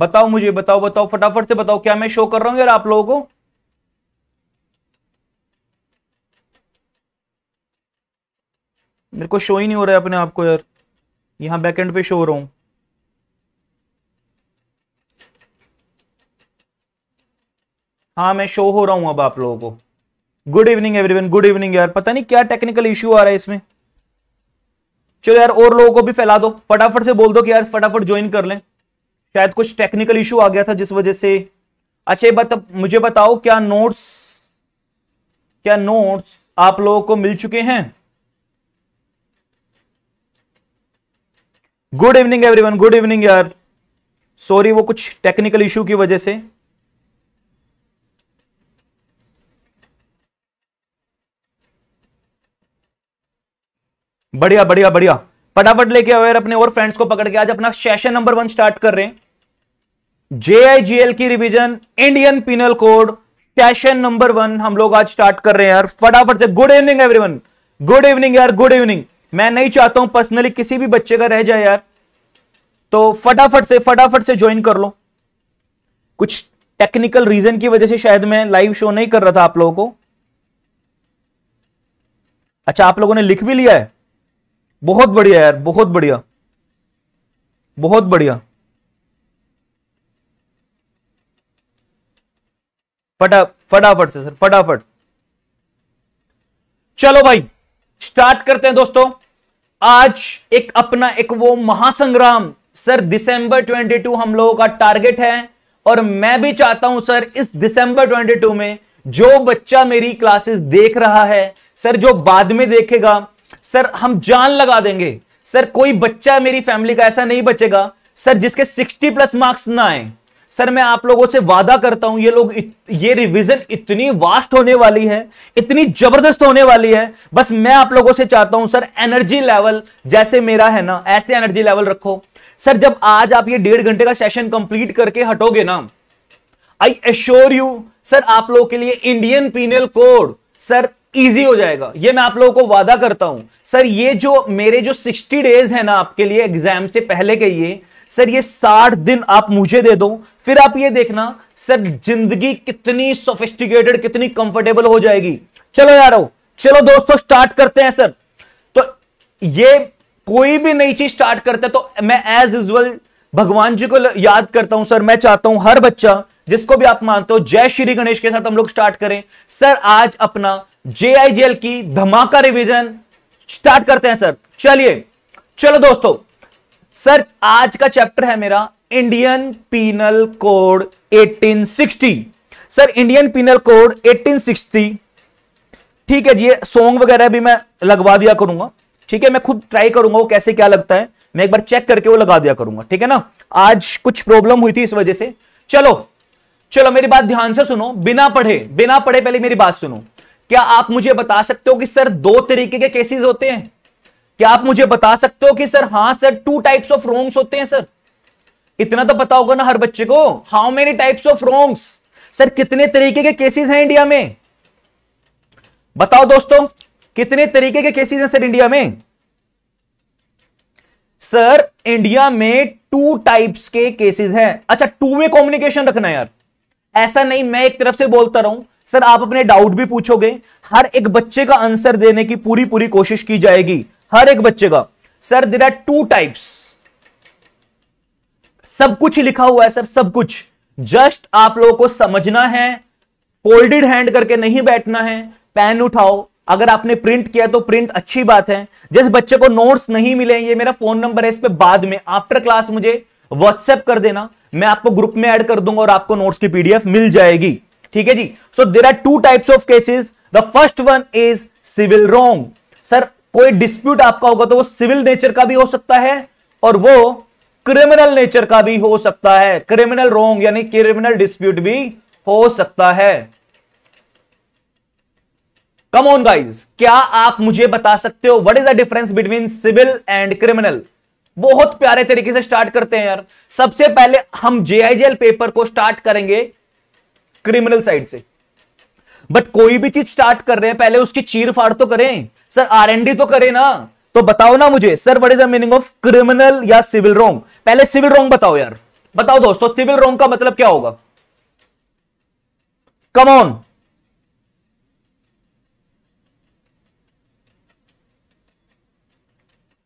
बताओ मुझे बताओ बताओ फटाफट से बताओ क्या मैं शो कर रहा हूं यार आप लोगों को मेरे को शो ही नहीं हो रहा है अपने आप को यार यहां बैकएंड पे शो हो रहा हूं हाँ मैं शो हो रहा हूं अब आप लोगों को good evening everyone good evening यार पता नहीं क्या टेक्निकल इश्यू आ रहा है इसमें चलो यार और लोगों को भी फैला दो फटाफट से बोल दो कि यार फटाफट ज्वाइन कर लें शायद कुछ टेक्निकल इशू आ गया था जिस वजह से अच्छा बता मुझे बताओ क्या नोट्स क्या नोट्स आप लोगों को मिल चुके हैं good evening everyone good evening यार सॉरी वो कुछ टेक्निकल इशू की वजह से बढ़िया बढ़िया बढ़िया फटाफट लेके आओ यार अपने और फ्रेंड्स को पकड़ के आज अपना सेशन नंबर वन स्टार्ट कर रहे हैं जेआईजीएल की revision Indian penal code session number one हम लोग आज स्टार्ट कर रहे हैं यार फटाफट से good evening everyone good evening यार गुड इवनिंग मैं नहीं चाहता हूं पर्सनली किसी भी बच्चे का रह जाए यार तो फटाफट से फटाफट से ज्वाइन कर लो कुछ टेक्निकल रीजन की वजह से शायद मैं लाइव शो नहीं कर रहा था आप लोगों को अच्छा आप लोगों ने लिख भी लिया है बहुत बढ़िया यार बहुत बढ़िया बहुत बढ़िया फटा फटाफट से सर फटाफट चलो भाई स्टार्ट करते हैं दोस्तों आज एक अपना एक वो महासंग्राम सर दिसंबर 22 हम लोगों का टारगेट है और मैं भी चाहता हूं सर इस दिसंबर 22 में जो बच्चा मेरी क्लासेस देख रहा है सर जो बाद में देखेगा सर हम जान लगा देंगे सर कोई बच्चा मेरी फैमिली का ऐसा नहीं बचेगा सर जिसके 60 प्लस मार्क्स ना आए सर मैं आप लोगों से वादा करता हूं ये लोग इत, ये रिवीजन इतनी वास्ट होने वाली है इतनी जबरदस्त होने वाली है बस मैं आप लोगों से चाहता हूं सर एनर्जी लेवल जैसे मेरा है ना ऐसे एनर्जी लेवल रखो सर जब आज आप ये डेढ़ घंटे का सेशन कंप्लीट करके हटोगे ना आई एश्योर यू सर आप लोगों के लिए Indian penal code sir easy हो जाएगा ये मैं आप लोगों को वादा करता हूं सर ये जो मेरे जो 60 डेज है ना आपके लिए एग्जाम से पहले के ये सर ये 60 दिन आप मुझे दे दो फिर आप ये देखना सर जिंदगी कितनी सोफिस्टिकेटेड कितनी कंफर्टेबल हो जाएगी चलो यारो चलो दोस्तों स्टार्ट करते हैं सर तो ये कोई भी नई चीज स्टार्ट करते तो मैं एज यूजल भगवान जी को याद करता हूं सर मैं चाहता हूं हर बच्चा जिसको भी आप मानते हो जय श्री गणेश के साथ हम लोग स्टार्ट करें सर आज अपना जेआईजीएल की धमाका रिवीजन स्टार्ट करते हैं सर चलिए चलो दोस्तों सर आज का चैप्टर है मेरा Indian penal code 1860 sir Indian penal code 1860 ठीक है जी सॉन्ग वगैरह भी मैं लगवा दिया करूंगा ठीक है मैं खुद ट्राई करूंगा वो कैसे क्या लगता है मैं एक बार चेक करके वो लगा दिया करूंगा ठीक है ना आज कुछ प्रॉब्लम हुई थी इस वजह से चलो चलो मेरी बात ध्यान से सुनो बिना पढ़े बिना पढ़े पहले मेरी बात सुनो क्या आप मुझे बता सकते हो कि सर दो तरीके के केसेस होते हैं क्या आप मुझे बता सकते हो कि सर हाँ sir two types of wrongs होते हैं सर इतना तो पता होगा ना हर बच्चे को how many types of wrongs sir कितने तरीके के केसेस हैं इंडिया में बताओ दोस्तों कितने तरीके के केसेस हैं सर इंडिया में सर इंडिया में टू टाइप्स के केसेस हैं अच्छा टू वे कॉम्युनिकेशन रखना है यार ऐसा नहीं मैं एक तरफ से बोलता रहूं सर आप अपने डाउट भी पूछोगे हर एक बच्चे का आंसर देने की पूरी पूरी कोशिश की जाएगी हर एक बच्चे का sir there are two types सब कुछ लिखा हुआ है सर सब कुछ जस्ट आप लोगों को समझना है फोल्डेड हैंड करके नहीं बैठना है पेन उठाओ अगर आपने प्रिंट किया तो प्रिंट अच्छी बात है जिस बच्चे को नोट्स नहीं मिले ये मेरा फोन नंबर है इस पर बाद में आफ्टर क्लास मुझे व्हाट्सएप कर देना मैं आपको ग्रुप में ऐड कर दूंगा और आपको नोट्स की पीडीएफ मिल जाएगी ठीक है जी so there are two types of cases the first one is civil wrong sir कोई डिस्प्यूट आपका होगा तो वो सिविल नेचर का भी हो सकता है और वो क्रिमिनल नेचर का भी हो सकता है क्रिमिनल रोंग यानी क्रिमिनल डिस्प्यूट भी हो सकता है कम ऑन गाइज क्या आप मुझे बता सकते हो what is the difference between civil and criminal बहुत प्यारे तरीके से स्टार्ट करते हैं यार सबसे पहले हम एल पेपर को स्टार्ट करेंगे क्रिमिनल साइड से बट कोई भी चीज स्टार्ट कर रहे हैं पहले उसकी चीर फाड़ तो करें सर आरएनडी तो करें ना तो बताओ ना मुझे sir what is the meaning of criminal या सिविल रॉन्ग पहले सिविल रॉन्ग बताओ यार बताओ दोस्तों सिविल रॉन्ग का मतलब क्या होगा कम ऑन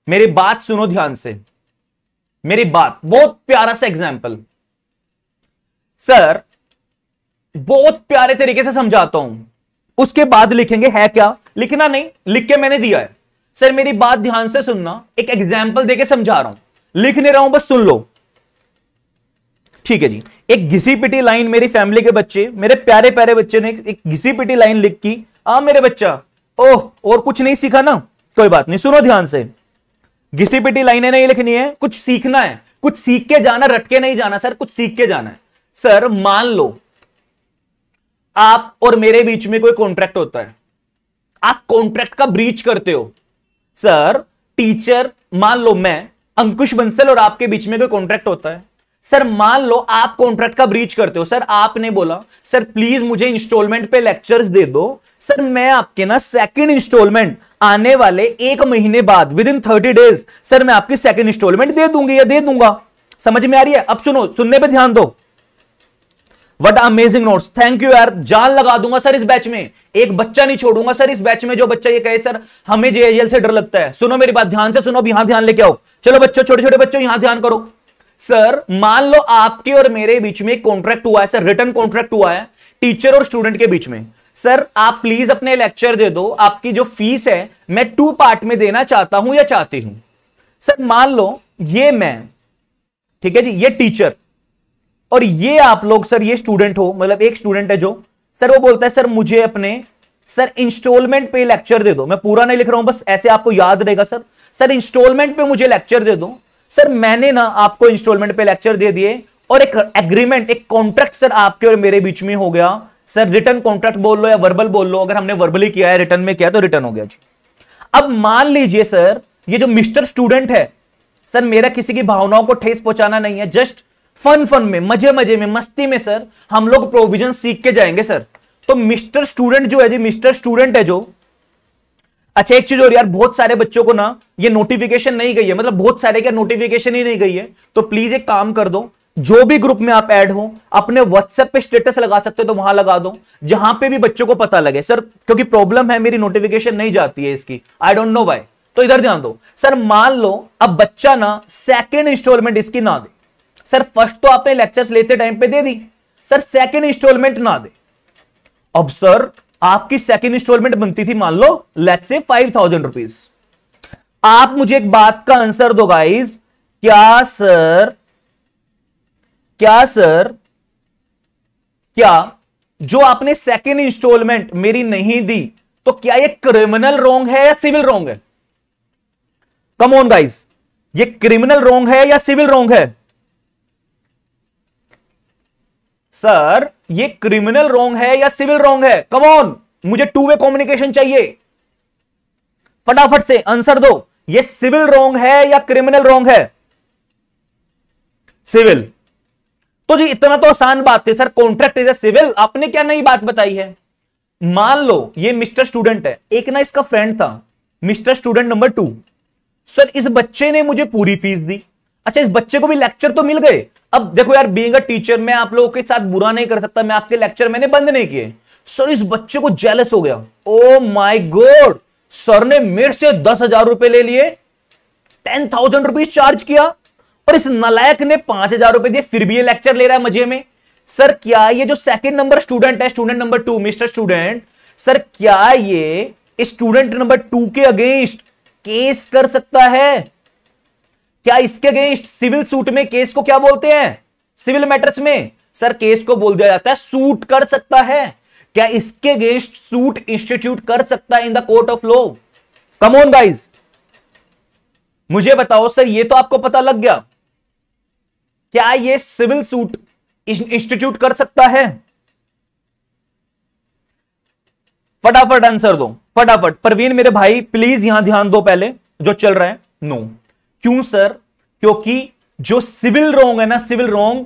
मेरी बात सुनो ध्यान से मेरी बात बहुत प्यारा सा एग्जाम्पल सर बहुत प्यारे तरीके से समझाता हूं उसके बाद लिखेंगे है क्या लिखना नहीं लिख के मैंने दिया है सर मेरी बात ध्यान से सुनना एक एग्जाम्पल देके समझा रहा हूं लिख नहीं रहा हूं बस सुन लो ठीक है जी एक घिसी पिटी लाइन मेरी फैमिली के बच्चे मेरे प्यारे प्यारे बच्चे ने एक घिसी पिटी लाइन लिख की आ हाँ मेरे बच्चा ओह और कुछ नहीं सीखा ना कोई बात नहीं सुनो ध्यान से घिसी पिटी लाइने नहीं लिखनी है कुछ सीखना है कुछ सीख के जाना रटके नहीं जाना सर कुछ सीख के जाना है सर मान लो आप और मेरे बीच में कोई कॉन्ट्रैक्ट होता है आप कॉन्ट्रैक्ट का ब्रीच करते हो सर टीचर मान लो मैं अंकुश बंसल और आपके बीच में कोई कॉन्ट्रैक्ट होता है सर मान लो आप कॉन्ट्रैक्ट का ब्रीच करते हो सर आपने बोला सर प्लीज मुझे इंस्टॉलमेंट पे लेक्चर्स दे दो सर मैं आपके ना सेकंड इंस्टॉलमेंट आने वाले एक महीने बाद within thirty days sir मैं आपकी सेकंड इंस्टॉलमेंट दे दूंगी या दे दूंगा समझ में आ रही है अब सुनो सुनने पर ध्यान दो what amazing notes thank you यार जान लगा दूंगा सर इस बैच में एक बच्चा नहीं छोड़ूंगा सर इस बैच में जो बच्चा ये कहे सर हमें जेएल से डर लगता है सुनो मेरी बात ध्यान से सुनो अब यहां ध्यान लेके आओ चलो बच्चों छोटे छोटे बच्चों यहां ध्यान करो सर मान लो आपके और मेरे बीच में कॉन्ट्रैक्ट हुआ है सर रिटर्न कॉन्ट्रैक्ट हुआ है टीचर और स्टूडेंट के बीच में सर आप प्लीज अपने लेक्चर दे दो आपकी जो फीस है मैं टू पार्ट में देना चाहता हूं या चाहती हूं सर मान लो ये मैं ठीक है जी ये टीचर और ये आप लोग सर ये स्टूडेंट हो मतलब एक स्टूडेंट है जो सर वो बोलता है सर मुझे अपने सर इंस्टॉलमेंट पे लेक्चर दे दो मैं पूरा नहीं लिख रहा हूं बस ऐसे आपको याद रहेगा सर सर इंस्टॉलमेंट पे मुझे लेक्चर दे दो सर मैंने ना आपको इंस्टॉलमेंट पे लेक्चर दे दिए और एक एग्रीमेंट एक कॉन्ट्रैक्ट सर आपके और मेरे बीच में हो गया सर रिटर्न कॉन्ट्रैक्ट बोल लो या वर्बल बोल लो अगर हमने वर्बली किया है रिटर्न में किया तो रिटर्न हो गया जी अब मान लीजिए सर ये जो मिस्टर स्टूडेंट है सर मेरा किसी की भावनाओं को ठेस पहुंचाना नहीं है जस्ट फन फन में मजे मजे में मस्ती में सर हम लोग प्रोविजन सीख के जाएंगे सर तो मिस्टर स्टूडेंट जो है जी मिस्टर स्टूडेंट है जो अच्छा एक चीज और यार बहुत सारे बच्चों को ना ये नोटिफिकेशन नहीं गई है मतलब बहुत सारे क्या नोटिफिकेशन ही नहीं गई है तो प्लीज एक काम कर दो जो भी ग्रुप में आप ऐड हो अपने व्हाट्सएप पे स्टेटस लगा सकते हो तो वहां लगा दो जहां पे भी बच्चों को पता लगे सर क्योंकि प्रॉब्लम है मेरी नोटिफिकेशन नहीं जाती है इसकी आई डोंट नो वाई तो इधर ध्यान दो सर मान लो अब बच्चा ना सेकेंड इंस्टॉलमेंट इसकी ना दे सर फर्स्ट तो आपने लेक्चर लेते टाइम पे दे दी सर सेकेंड इंस्टॉलमेंट ना दे अब सर आपकी सेकेंड इंस्टॉलमेंट बनती थी मान लो लेट से फाइव थाउजेंड रुपीज आप मुझे एक बात का आंसर दो गाइस क्या सर क्या सर क्या जो आपने सेकेंड इंस्टॉलमेंट मेरी नहीं दी तो क्या ये क्रिमिनल रोंग है या सिविल रोंग है कम ऑन गाइस ये क्रिमिनल रोंग है या सिविल रोंग है सर ये क्रिमिनल रोंग है या सिविल रॉन्ग है ऑन मुझे टू वे कॉम्युनिकेशन चाहिए फटाफट से आंसर दो ये सिविल रोंग है या क्रिमिनल रोंग है सिविल तो जी इतना तो आसान बात थी sir contract is a civil आपने क्या नई बात बताई है मान लो ये मिस्टर स्टूडेंट है एक ना इसका फ्रेंड था mister student number two sir इस बच्चे ने मुझे पूरी फीस दी अच्छा इस बच्चे को भी लेक्चर तो मिल गए अब देखो यार बीइंग अ टीचर मैं आप लोगों के साथ बुरा नहीं कर सकता मैं आपके लेक्चर मैंने बंद नहीं किए सर इस बच्चे को जेलस हो गया ओ माई गोड सर ने मेरे से दस हजार रुपए ले लिए टेन थाउजेंड रुपीज चार्ज किया और इस नलायक ने पांच हजार रुपए दिए फिर भी ये लेक्चर ले रहा है मजे में सर क्या ये जो सेकंड नंबर स्टूडेंट है student number two mister student sir क्या ये स्टूडेंट नंबर टू के अगेंस्ट केस कर सकता है क्या इसके अगेंस्ट सिविल सूट में केस को क्या बोलते हैं सिविल मैटर्स में सर केस को बोल दिया जाता है सूट कर सकता है क्या इसके अगेंस्ट सूट इंस्टीट्यूट कर सकता है in the court of law come on guys मुझे बताओ सर ये तो आपको पता लग गया क्या ये सिविल सूट इंस्टीट्यूट कर सकता है फटाफट आंसर दो फटाफट प्रवीण मेरे भाई प्लीज यहां ध्यान दो पहले जो चल रहा है नो no. क्यों सर क्योंकि जो सिविल रोंग है ना civil wrong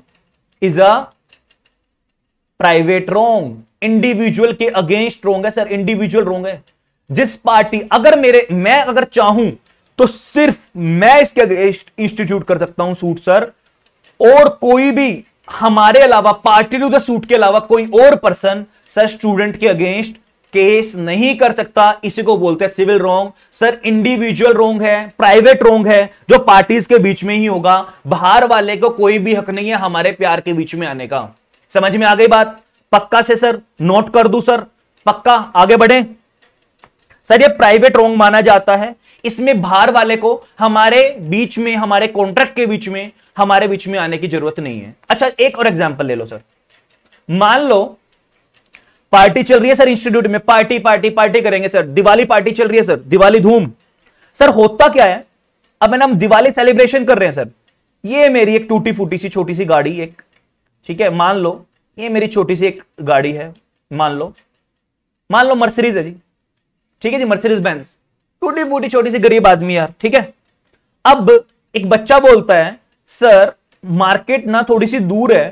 is a private wrong individual के अगेंस्ट रोंग है सर इंडिविजुअल रोंग है जिस पार्टी अगर मेरे मैं अगर चाहूं तो सिर्फ मैं इसके अगेंस्ट इंस्टीट्यूट कर सकता हूं सूट सर और कोई भी हमारे अलावा पार्टी टू द सूट के अलावा कोई और पर्सन सर स्टूडेंट के अगेंस्ट केस नहीं कर सकता इसी को बोलते हैं civil wrong sir individual wrong है प्राइवेट रोंग है जो पार्टीज के बीच में ही होगा बाहर वाले को कोई भी हक नहीं है हमारे प्यार के बीच में आने का समझ में आ गई बात पक्का से सर नोट कर दू सर पक्का आगे बढ़े सर ये प्राइवेट रोंग माना जाता है इसमें बाहर वाले को हमारे बीच में हमारे कॉन्ट्रैक्ट के बीच में हमारे बीच में आने की जरूरत नहीं है अच्छा एक और एग्जाम्पल ले लो सर मान लो पार्टी चल रही है सर इंस्टीट्यूट में पार्टी पार्टी पार्टी करेंगे सर दिवाली पार्टी चल रही है सर दिवाली धूम सर होता क्या है अब मैंने हम दिवाली सेलिब्रेशन कर रहे हैं सर ये मेरी एक टूटी फूटी सी छोटी सी गाड़ी एक ठीक है मान लो ये मेरी छोटी सी एक गाड़ी है मान लो मान लो मर्सरीज है जी ठीक है जी मर्सरीज बैंस टूटी फूटी छोटी सी गरीब आदमी यार ठीक है अब एक बच्चा बोलता है सर मार्केट ना थोड़ी सी दूर है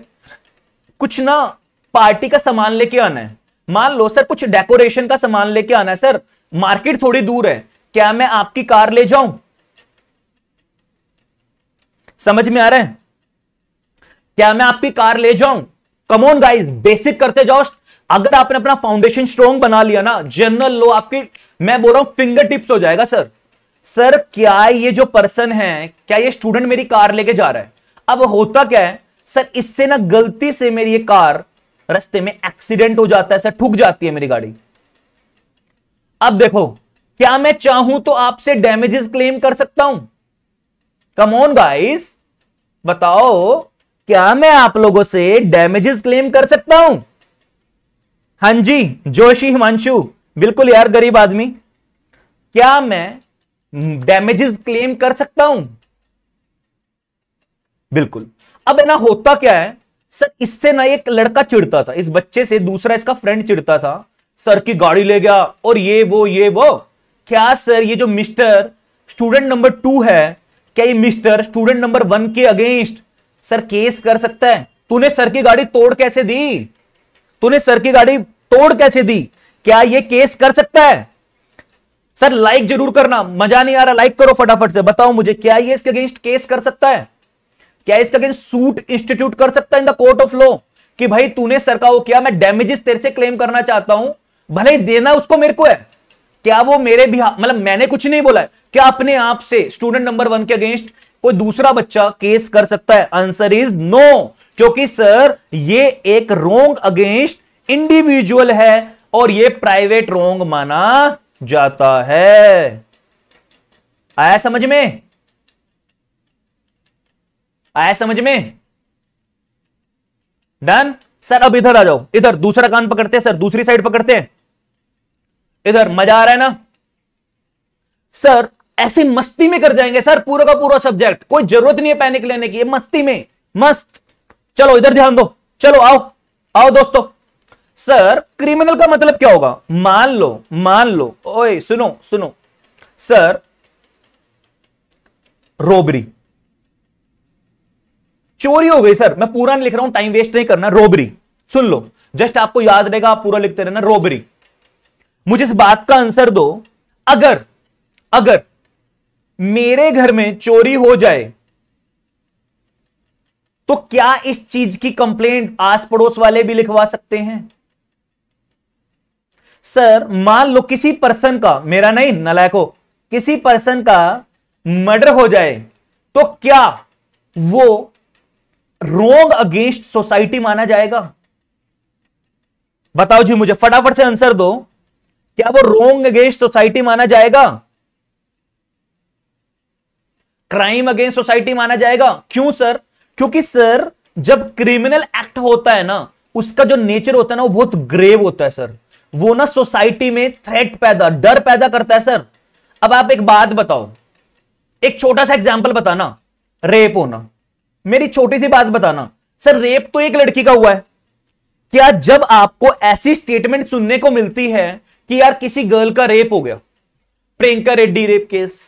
कुछ ना पार्टी का सामान लेके आना है मान लो सर कुछ डेकोरेशन का सामान लेके आना है सर मार्केट थोड़ी दूर है क्या मैं आपकी कार ले जाऊं समझ में आ रहा है क्या मैं आपकी कार ले जाऊं कमोन गाइज बेसिक करते जाओ अगर आपने अपना फाउंडेशन स्ट्रॉन्ग बना लिया ना जनरल लो आपकी मैं बोल रहा हूं फिंगर टिप्स हो जाएगा सर सर क्या ये जो पर्सन है क्या ये स्टूडेंट मेरी कार लेके जा रहा है अब होता क्या है सर इससे ना गलती से मेरी ये कार रस्ते में एक्सीडेंट हो जाता है सर ठुक जाती है मेरी गाड़ी अब देखो क्या मैं चाहूं तो आपसे डैमेजेस क्लेम कर सकता हूं कम ऑन गाइस बताओ क्या मैं आप लोगों से डैमेजेस क्लेम कर सकता हूं हां जी जोशी हिमांशु बिल्कुल यार गरीब आदमी क्या मैं डैमेजेस क्लेम कर सकता हूं बिल्कुल अब है ना होता क्या है सर इससे ना एक लड़का चिड़ता था इस बच्चे से दूसरा इसका फ्रेंड चिड़ता था सर की गाड़ी ले गया और ये वो ये वो क्या सर ये जो मिस्टर स्टूडेंट नंबर टू है क्या ये मिस्टर स्टूडेंट नंबर वन के अगेंस्ट सर केस कर सकता है तूने सर की गाड़ी तोड़ कैसे दी तूने सर की गाड़ी तोड़ कैसे दी क्या ये केस कर सकता है सर लाइक जरूर करना मजा नहीं आ रहा लाइक करो फटाफट से बताओ मुझे क्या ये इसके अगेंस्ट केस कर सकता है क्या इसका अगेंस्ट सूट इंस्टीट्यूट कर सकता है in the court of law कि भाई तूने सरका वो किया मैं डैमेजेस तेरे से क्लेम करना चाहता हूं भले ही देना उसको मेरे को है क्या वो मेरे भी मतलब मैंने कुछ नहीं बोला है क्या अपने आप से स्टूडेंट नंबर वन के अगेंस्ट कोई दूसरा बच्चा केस कर सकता है आंसर इज नो क्योंकि सर ये एक रोंग अगेंस्ट इंडिविजुअल है और ये प्राइवेट रोंग माना जाता है आया समझ में आया समझ में डन सर अब इधर आ जाओ इधर दूसरा कान पकड़ते हैं सर दूसरी साइड पकड़ते हैं इधर मजा आ रहा है ना सर ऐसे मस्ती में कर जाएंगे सर पूरा का पूरा सब्जेक्ट कोई जरूरत नहीं है पैनिक लेने की मस्ती में मस्त चलो इधर ध्यान दो चलो आओ आओ दोस्तों सर क्रिमिनल का मतलब क्या होगा मान लो मान लो ओए सुनो सुनो सर रोबरी चोरी हो गई सर मैं पूरा नहीं लिख रहा हूं टाइम वेस्ट नहीं करना रोबरी सुन लो जस्ट आपको याद रहेगा आप पूरा लिखते रहना रोबरी मुझे इस बात का आंसर दो अगर अगर मेरे घर में चोरी हो जाए तो क्या इस चीज की कंप्लेंट आस पड़ोस वाले भी लिखवा सकते हैं सर मान लो किसी पर्सन का मेरा नहीं नलायको किसी पर्सन का मर्डर हो जाए तो क्या वो रोंग अगेंस्ट सोसाइटी माना जाएगा बताओ जी मुझे फटाफट से आंसर दो क्या वो रोंग अगेंस्ट सोसाइटी माना जाएगा क्राइम अगेंस्ट सोसाइटी माना जाएगा क्यों सर क्योंकि सर जब क्रिमिनल एक्ट होता है ना उसका जो नेचर होता है ना वो बहुत ग्रेव होता है सर वो ना सोसाइटी में थ्रेट पैदा डर पैदा करता है सर अब आप एक बात बताओ एक छोटा सा एग्जाम्पल बताना रेप होना मेरी छोटी सी बात बताना सर रेप तो एक लड़की का हुआ है क्या जब आपको ऐसी स्टेटमेंट सुनने को मिलती है कि यार किसी गर्ल का रेप हो गया प्रियंका रेड्डी रेप केस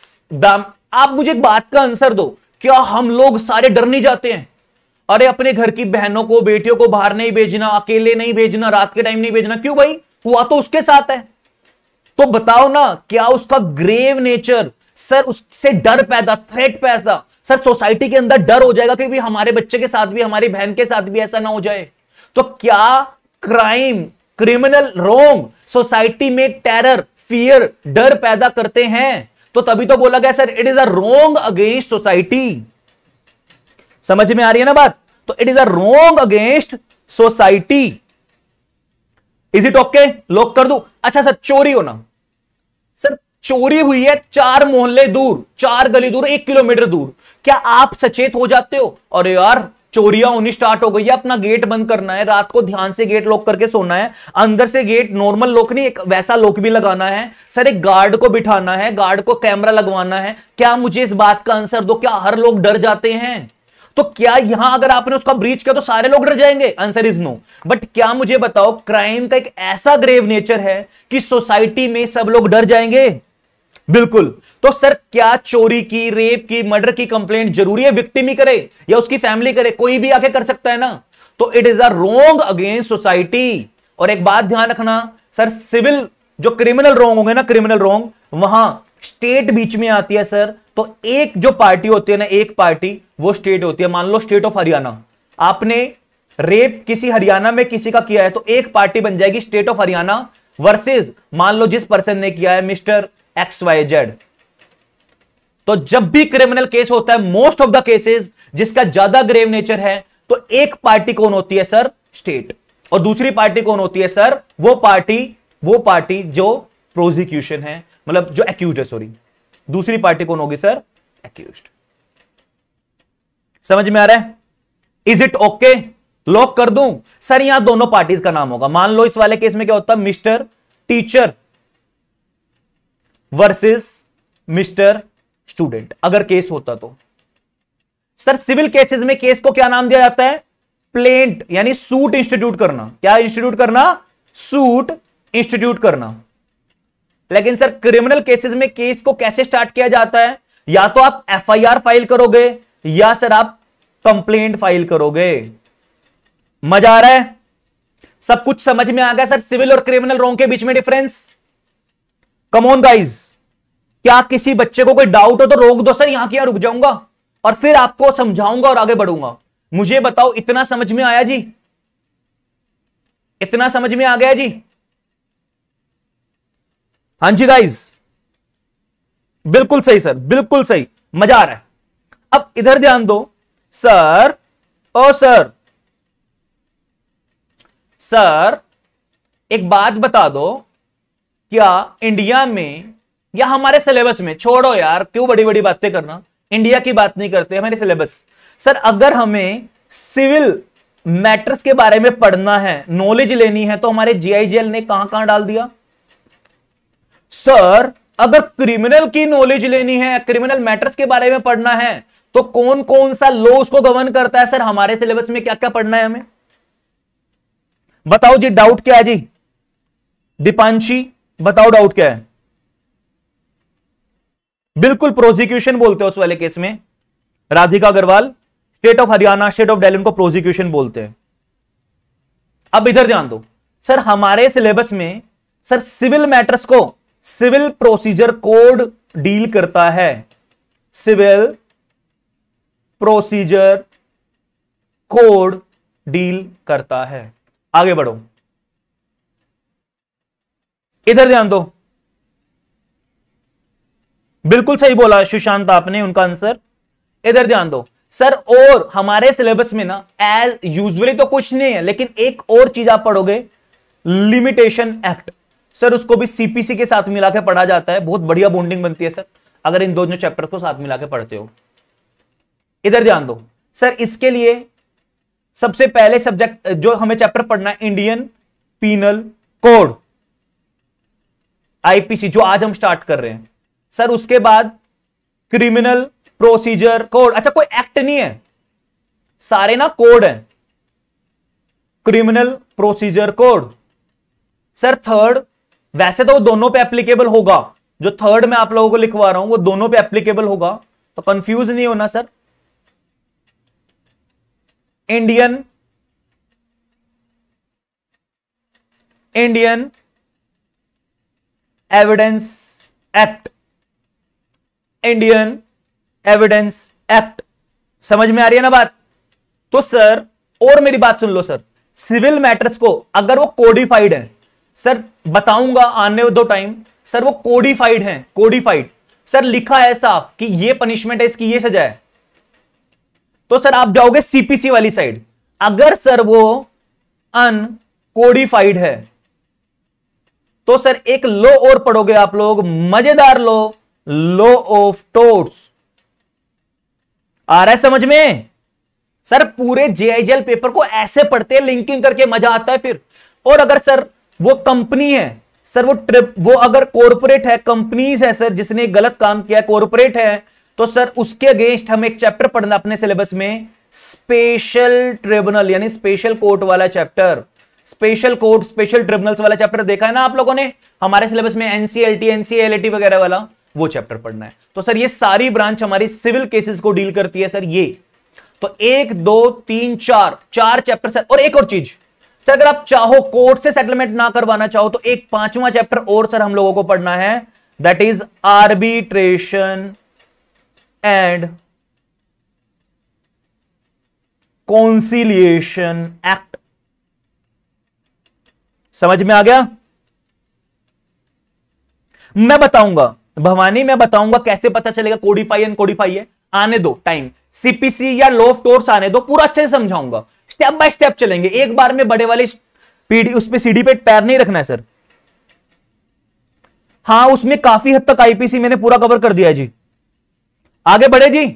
दाम आप मुझे एक बात का आंसर दो क्या हम लोग सारे डर नहीं जाते हैं अरे अपने घर की बहनों को बेटियों को बाहर नहीं भेजना अकेले नहीं भेजना रात के टाइम नहीं भेजना क्यों भाई हुआ तो उसके साथ है तो बताओ ना क्या उसका ग्रेव नेचर सर उससे डर पैदा थ्रेट पैदा सर सोसाइटी के अंदर डर हो जाएगा कि भी हमारे बच्चे के साथ भी हमारी बहन के साथ भी ऐसा ना हो जाए तो क्या क्राइम क्रिमिनल रोंग सोसाइटी में टेरर फियर डर पैदा करते हैं तो तभी तो बोला गया sir it is a wrong against society समझ में आ रही है ना बात तो it is a wrong against society is it okay lock कर दू अच्छा सर चोरी होना सर चोरी हुई है चार मोहल्ले दूर चार गली दूर एक किलोमीटर दूर क्या आप सचेत हो जाते हो और यार चोरिया होनी स्टार्ट हो गई है अपना गेट बंद करना है रात को ध्यान से गेट लॉक करके सोना है अंदर से गेट नॉर्मल लॉक नहीं एक वैसा लॉक भी लगाना है सर एक गार्ड को बिठाना है गार्ड को कैमरा लगवाना है क्या मुझे इस बात का आंसर दो क्या हर लोग डर जाते हैं तो क्या यहां अगर आपने उसका ब्रीच किया तो सारे लोग डर जाएंगे आंसर इज नो बट क्या मुझे बताओ क्राइम का एक ऐसा ग्रेव नेचर है कि सोसाइटी में सब लोग डर जाएंगे बिल्कुल तो सर क्या चोरी की रेप की मर्डर की कंप्लेंट जरूरी है विक्टिम ही करे या उसकी फैमिली करे कोई भी आके कर सकता है ना तो it is a wrong against society और एक बात ध्यान रखना सर सिविल जो क्रिमिनल रोंग होंगे ना क्रिमिनल रोंग वहां स्टेट बीच में आती है सर तो एक जो पार्टी होती है ना एक पार्टी वो स्टेट होती है मान लो स्टेट ऑफ हरियाणा आपने रेप किसी हरियाणा में किसी का किया है तो एक पार्टी बन जाएगी स्टेट ऑफ हरियाणा वर्सेस मान लो जिस पर्सन ने किया है मिस्टर एक्स वाई जेड तो जब भी क्रिमिनल केस होता है मोस्ट ऑफ द केसेस जिसका ज्यादा ग्रेव नेचर है तो एक पार्टी कौन होती है सर स्टेट और दूसरी पार्टी कौन होती है सर वो पार्टी वो पार्टी जो प्रोसिक्यूशन है मतलब जो एक्यूज है सॉरी दूसरी पार्टी कौन होगी सर एक्यूज समझ में आ रहा है इज इट ओके लॉक कर दूं सर यहां दोनों पार्टीज का नाम होगा मान लो इस वाले केस में क्या होता है mister teacher versus mister student अगर केस होता तो सर सिविल केसेस में केस को क्या नाम दिया जाता है प्लेंट यानी सूट इंस्टीट्यूट करना क्या इंस्टीट्यूट करना सूट इंस्टीट्यूट करना लेकिन सर क्रिमिनल केसेस में केस को कैसे स्टार्ट किया जाता है या तो आप एफआईआर फाइल करोगे या सर आप कंप्लेंट फाइल करोगे मजा आ रहा है सब कुछ समझ में आ गया सर सिविल और क्रिमिनल रोंग के बीच में डिफरेंस कमोन गाइज क्या किसी बच्चे को कोई डाउट हो तो रोक दो सर यहां की यहां रुक जाऊंगा और फिर आपको समझाऊंगा और आगे बढ़ूंगा मुझे बताओ इतना समझ में आया जी इतना समझ में आ गया जी हां जी गाइज बिल्कुल सही सर बिल्कुल सही मजा आ रहा है अब इधर ध्यान दो सर ओ सर सर एक बात बता दो क्या इंडिया में या हमारे सिलेबस में छोड़ो यार क्यों बड़ी बड़ी बातें करना इंडिया की बात नहीं करते हमारे सिलेबस सर अगर हमें सिविल मैटर्स के बारे में पढ़ना है नॉलेज लेनी है तो हमारे जीआईजीएल ने कहां कहां डाल दिया सर अगर क्रिमिनल की नॉलेज लेनी है क्रिमिनल मैटर्स के बारे में पढ़ना है तो कौन कौन सा लॉ उसको गवर्न करता है सर हमारे सिलेबस में क्या क्या पढ़ना है हमें बताओ जी डाउट क्या है जी दीपांशी बताओ डाउट क्या है बिल्कुल प्रोसिक्यूशन बोलते हैं उस वाले केस में Radhika Agarwal state of Haryana state of Delhi को प्रोसिक्यूशन बोलते हैं अब इधर ध्यान दो सर हमारे सिलेबस में सर सिविल मैटर्स को सिविल प्रोसीजर कोड डील करता है सिविल प्रोसीजर कोड डील करता है आगे बढ़ो इधर ध्यान दो बिल्कुल सही बोला सुशांत आपने उनका आंसर इधर ध्यान दो सर और हमारे सिलेबस में ना एज यूजली तो कुछ नहीं है लेकिन एक और चीज आप पढ़ोगे लिमिटेशन एक्ट सर उसको भी सीपीसी के साथ मिला के पढ़ा जाता है बहुत बढ़िया बॉन्डिंग बनती है सर अगर इन दोनों चैप्टर को साथ मिला के पढ़ते हो इधर ध्यान दो सर इसके लिए सबसे पहले सब्जेक्ट जो हमें चैप्टर पढ़ना है इंडियन पीनल कोड आईपीसी जो आज हम स्टार्ट कर रहे हैं सर उसके बाद क्रिमिनल प्रोसीजर कोड अच्छा कोई एक्ट नहीं है सारे ना कोड है criminal procedure code sir third वैसे तो वो दोनों पे एप्लीकेबल होगा जो थर्ड में आप लोगों को लिखवा रहा हूं वो दोनों पे एप्लीकेबल होगा तो कंफ्यूज नहीं होना sir Indian Indian evidence act Indian evidence act समझ में आ रही है ना बात तो सर और मेरी बात सुन लो सर सिविल मैटर्स को अगर वो कोडिफाइड है सर बताऊंगा आने दो टाइम सर वो कोडिफाइड है कोडिफाइड सर लिखा है साफ कि ये पनिशमेंट है इसकी ये सजा है तो सर आप जाओगे सीपीसी वाली साइड अगर सर वो अनकोडिफाइड है तो सर एक लो और पढ़ोगे आप लोग मजेदार लो लो ऑफ टोट्स आ रहा है समझ में सर पूरे जेआईजीएल पेपर को ऐसे पढ़ते हैं लिंकिंग करके मजा आता है फिर और अगर सर वो कंपनी है सर वो ट्रिप वो अगर कॉरपोरेट है कंपनीज है सर जिसने गलत काम किया कॉरपोरेट है तो सर उसके अगेंस्ट हम एक चैप्टर पढ़ना अपने सिलेबस में स्पेशल ट्रिब्यूनल यानी स्पेशल कोर्ट वाला chapter special court special tribunals वाला चैप्टर देखा है ना आप लोगों ने हमारे सिलेबस में एनसीएलटी एनसीएलटी वगैरह वाला वो चैप्टर पढ़ना है तो सर ये सारी ब्रांच हमारी सिविल केसेस को डील करती है सर ये तो एक दो तीन चार चार चैप्टर सर और एक और चीज सर अगर आप चाहो कोर्ट से सेटलमेंट ना करवाना चाहो तो एक पांचवा चैप्टर और सर हम लोगों को पढ़ना है that is arbitration and conciliation act समझ में आ गया मैं बताऊंगा भवानी मैं बताऊंगा कैसे पता चलेगा कोडिफाई एंड कोडिफाई है आने दो टाइम सीपीसी या लो टोर्स आने दो पूरा अच्छे से समझाऊंगा स्टेप बाय स्टेप चलेंगे एक बार में बड़े वाले पीडी उसमें सीडी पे पैर नहीं रखना है सर हाँ उसमें काफी हद तक आईपीसी मैंने पूरा कवर कर दिया जी आगे बढ़े जी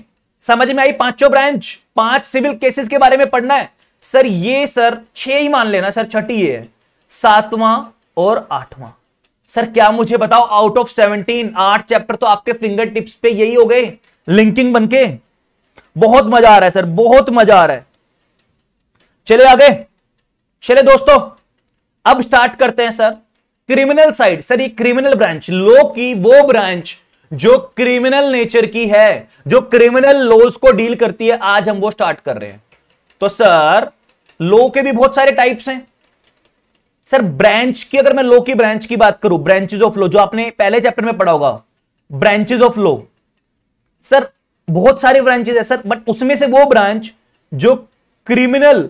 समझ में आई पांचों ब्रांच पांच सिविल केसेस के बारे में पढ़ना है सर ये सर छह ही मान लेना सर छठी ये है सातवां और आठवां सर क्या मुझे बताओ आउट ऑफ सेवनटीन आठ चैप्टर तो आपके फिंगर टिप्स पे यही हो गए लिंकिंग बनके बहुत मजा आ रहा है सर बहुत मजा आ रहा है चले आगे चले दोस्तों अब स्टार्ट करते हैं सर क्रिमिनल साइड सर ये क्रिमिनल ब्रांच लो की वो ब्रांच जो क्रिमिनल नेचर की है जो क्रिमिनल लॉज को डील करती है आज हम वो स्टार्ट कर रहे हैं तो सर लो के भी बहुत सारे टाइप्स हैं सर ब्रांच की अगर मैं लो की ब्रांच की बात करूं ब्रांचेज ऑफ लो जो आपने पहले चैप्टर में पढ़ा होगा ब्रांचेज ऑफ लो सर बहुत सारे ब्रांचेज है सर बट उसमें से वो ब्रांच जो क्रिमिनल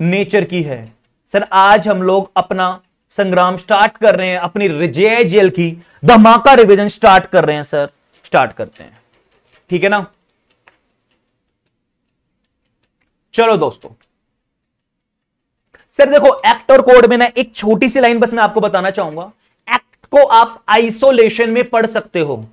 नेचर की है सर आज हम लोग अपना संग्राम स्टार्ट कर रहे हैं अपनी जेल की धमाका रिविजन स्टार्ट कर रहे हैं सर स्टार्ट करते हैं ठीक है ना चलो दोस्तों सर देखो एक्ट और कोड में ना एक छोटी सी लाइन बस मैं आपको बताना चाहूंगा एक्ट को आप आइसोलेशन में पढ़ सकते हो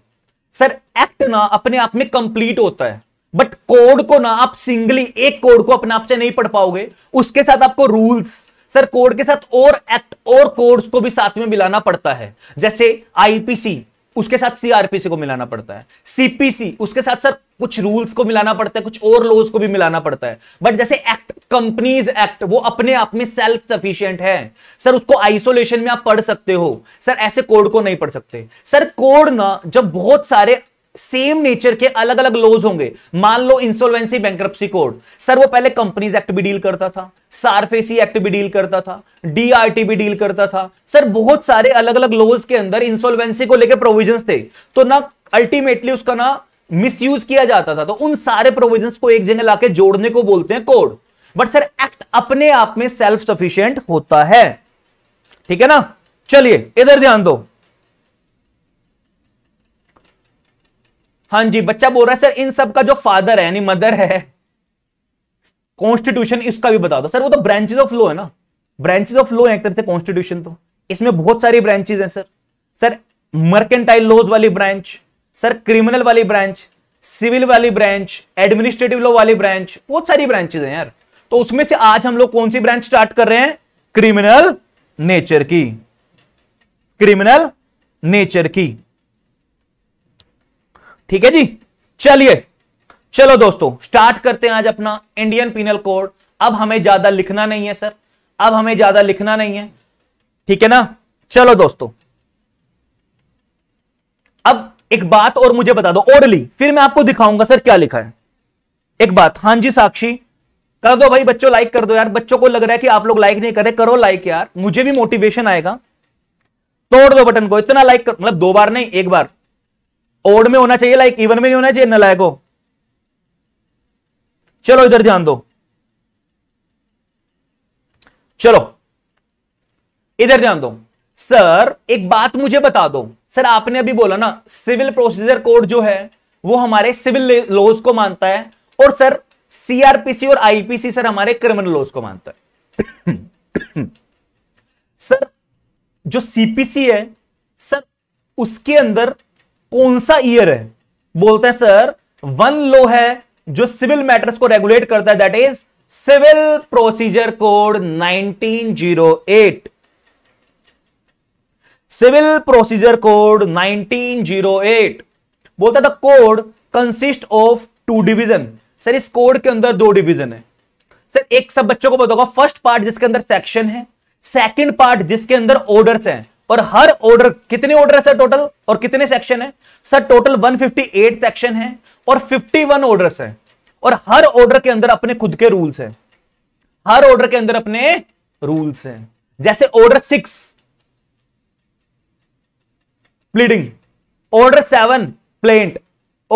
सर एक्ट ना अपने आप में कंप्लीट होता है बट कोड को ना आप सिंगली एक कोड को अपने आप से नहीं पढ़ पाओगे उसके साथ आपको रूल्स सर कोड के साथ और एक्ट और कोड्स को भी साथ में मिलाना पड़ता है जैसे आईपीसी उसके साथ सीआरपीसी को मिलाना पड़ता है सीपीसी उसके साथ सर कुछ रूल्स को मिलाना पड़ता है कुछ और लॉज को भी मिलाना पड़ता है बट जैसे एक्ट कंपनीज एक्ट वो अपने आप में सेल्फ सफिशियंट है सर उसको आइसोलेशन में आप पढ़ सकते हो सर ऐसे कोड को नहीं पढ़ सकते सर कोड ना जब बहुत सारे सेम नेचर के अलग अलग लॉज होंगे मान लो इंसोल्वेंसी बैंक कोड सर वो पहले कंपनीज एक्ट भी डील करता था सारफेसी एक्ट भी डील करता था डीआरटी भी डील करता था सर बहुत सारे अलग अलग लॉज के अंदर इंसोल्वेंसी को लेकर प्रोविजंस थे तो ना अल्टीमेटली उसका ना मिसयूज किया जाता था तो उन सारे प्रोविजंस को एक जगह लाके जोड़ने को बोलते हैं कोड बट सर एक्ट अपने आप में सेल्फ सफिशियंट होता है ठीक है ना चलिए इधर ध्यान दो हाँ जी बच्चा बोल रहा है सर इन सब का जो फादर है यानी मदर है कॉन्स्टिट्यूशन इसका भी बता दो सर वो तो ब्रांचेस ऑफ लॉ है ना ब्रांचेस ऑफ लॉ है एक तरह से कॉन्स्टिट्यूशन तो इसमें बहुत सारी ब्रांचेज हैं सर सर मर्केंटाइल लॉज वाली ब्रांच सर क्रिमिनल वाली ब्रांच सिविल वाली ब्रांच एडमिनिस्ट्रेटिव लॉ वाली ब्रांच बहुत सारी ब्रांचेज हैं यार तो उसमें से आज हम लोग कौन सी ब्रांच स्टार्ट कर रहे हैं क्रिमिनल नेचर की क्रिमिनल नेचर की ठीक है जी चलिए चलो दोस्तों स्टार्ट करते हैं आज अपना इंडियन पीनल कोड अब हमें ज्यादा लिखना नहीं है सर अब हमें ज्यादा लिखना नहीं है ठीक है ना चलो दोस्तों अब एक बात और मुझे बता दो ओरली फिर मैं आपको दिखाऊंगा सर क्या लिखा है एक बात हां जी साक्षी कर दो भाई बच्चों लाइक कर दो यार बच्चों को लग रहा है कि आप लोग लाइक नहीं करे करो लाइक यार मुझे भी मोटिवेशन आएगा तोड़ दो बटन को इतना लाइक कर मतलब दो बार नहीं एक बार ओड में होना चाहिए लाइक इवन में नहीं होना चाहिए नलायक हो चलो इधर ध्यान दो चलो इधर ध्यान दो सर एक बात मुझे बता दो सर आपने अभी बोला ना सिविल प्रोसीजर कोड जो है वो हमारे सिविल लॉज को मानता है और सर सीआरपीसी और आईपीसी सर हमारे क्रिमिनल लॉज को मानता है सर जो सीपीसी है सर उसके अंदर कौन सा ईयर है बोलते हैं सर वन लो है जो सिविल मैटर्स को रेगुलेट करता है that is civil procedure code 1908 civil procedure code 1908 बोलता था code consist of two division sir इस कोड के अंदर दो डिवीजन है सर एक सब बच्चों को बताऊंगा फर्स्ट पार्ट जिसके अंदर सेक्शन है सेकंड पार्ट जिसके अंदर ऑर्डर्स हैं और हर ऑर्डर कितने ऑर्डर है सर टोटल और कितने सेक्शन है सर टोटल 158 सेक्शन है और 51 ऑर्डर है और हर ऑर्डर के अंदर अपने खुद के रूल्स हैं हर ऑर्डर के अंदर अपने रूल्स हैं जैसे order six pleading order seven plaint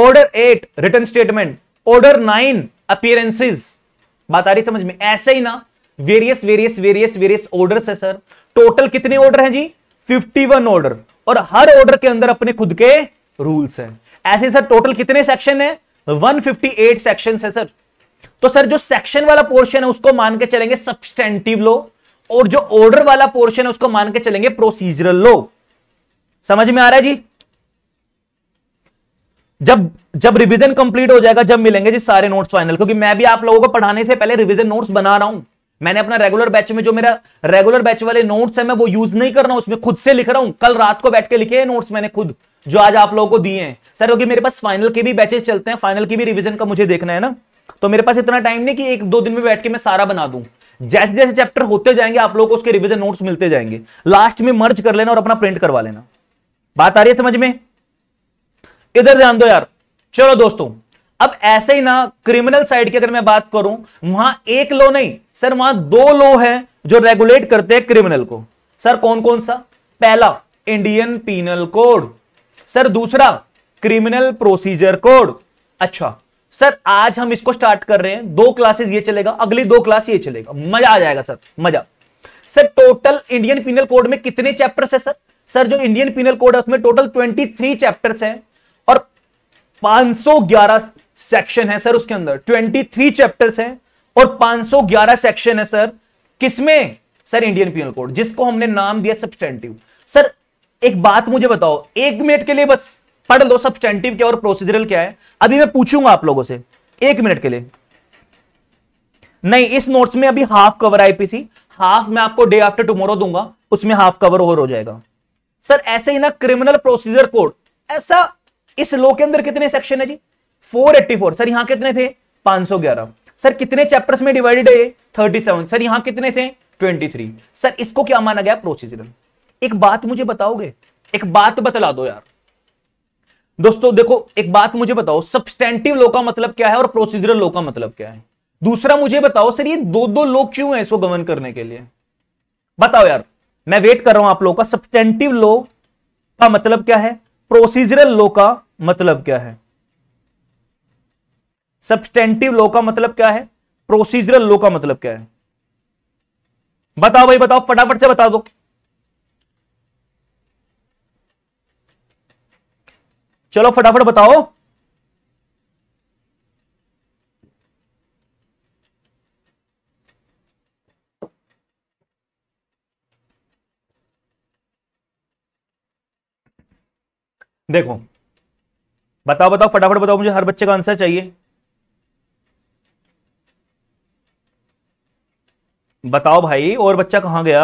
order eight return statement order nine appearances बात आ रही समझ में ऐसे ही ना various various various various order है सर टोटल कितने ऑर्डर हैं जी फिफ्टी वन ऑर्डर और हर ऑर्डर के अंदर अपने खुद के रूल्स हैं ऐसे सर टोटल कितने सेक्शन है एट सेक्शन है सर तो सर जो सेक्शन वाला पोर्शन है उसको मान के चलेंगे सब्सटेंटिव लो और जो ऑर्डर वाला पोर्शन है उसको मान के चलेंगे प्रोसीजरल लो समझ में आ रहा है जी जब जब रिवीजन कंप्लीट हो जाएगा जब मिलेंगे जी सारे नोट्स फाइनल क्योंकि मैं भी आप लोगों को पढ़ाने से पहले रिवीजन नोट्स बना रहा हूं मैंने अपना रेगुलर बैच में जो मेरा रेगुलर बैच वाले नोट्स है मैं वो यूज नहीं कर रहा हूं उसमें खुद से लिख रहा हूं कल रात को बैठ के लिखे हैं नोट्स मैंने खुद जो आज आप लोगों को दिए हैं सर क्योंकि मेरे पास फाइनल के भी बैचेस चलते हैं फाइनल की भी रिविजन का मुझे देखना है ना तो मेरे पास इतना टाइम नहीं कि एक दो दिन में बैठ के मैं सारा बना दूं जैसे जैसे चैप्टर होते जाएंगे आप लोगों को उसके रिविजन नोट्स मिलते जाएंगे लास्ट में मर्ज कर लेना और अपना प्रिंट करवा लेना बात आ रही है समझ में इधर ध्यान दो यार चलो दोस्तों अब ऐसे ही ना क्रिमिनल साइड की अगर मैं बात करूं वहां एक लो नहीं सर वहां दो लो है जो रेगुलेट करते हैं क्रिमिनल को सर कौन कौन सा पहला इंडियन पीनल कोड सर दूसरा क्रिमिनल प्रोसीजर कोड अच्छा सर आज हम इसको स्टार्ट कर रहे हैं दो क्लासेस ये चलेगा अगली दो क्लास ये चलेगा मजा आ जाएगा सर मजा sir total Indian penal code में कितने चैप्टर्स है सर सर जो इंडियन पीनल कोड है उसमें टोटल 23 चैप्टर्स हैं और 511 सेक्शन है सर उसके अंदर 23 चैप्टर्स हैं और 511 सेक्शन है सर किसमें सर इंडियन पीनल कोड जिसको हमने नाम दिया सब्सटेंटिव सर एक बात मुझे बताओ एक मिनट के लिए बस पढ़ लो सब्सटेंटिव क्या और प्रोसीजरल क्या है अभी मैं पूछूंगा आप लोगों से एक मिनट के लिए नहीं इस नोट्स में अभी हाफ कवर आईपीसी हाफ मैं आपको डे आफ्टर टुमारो दूंगा उसमें हाफ कवर और हो जाएगा सर ऐसे ही ना क्रिमिनल प्रोसीजर कोड ऐसा इस लो के अंदर कितने सेक्शन है जी 484 सर यहां कितने थे 511 सर कितने चैप्टर्स में डिवाइडेड है ये 37 सर यहां कितने थे 23 सर इसको क्या माना गया प्रोसीजर एक बात मुझे बताओगे एक बात बतला दो यार दोस्तों देखो एक बात मुझे बताओ सब्सटेंटिव लो का मतलब क्या है और प्रोसीजरल लो का मतलब क्या है दूसरा मुझे बताओ सर ये दो दो लोग क्यों हैं इसको गवर्न करने के लिए बताओ यार मैं वेट कर रहा हूं आप लोगों का सब्सटेंटिव लो का मतलब क्या है प्रोसीजरल लो का मतलब क्या है सब्सटेंटिव लॉ का मतलब क्या है प्रोसीजरल लॉ का मतलब क्या है बताओ भाई बताओ फटाफट से बता दो चलो फटाफट बताओ देखो बताओ बताओ फटाफट बताओ मुझे हर बच्चे का आंसर चाहिए बताओ भाई और बच्चा कहां गया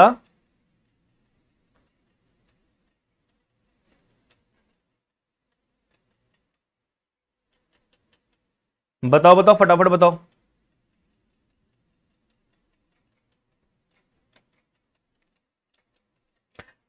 बताओ बताओ फटाफट बताओ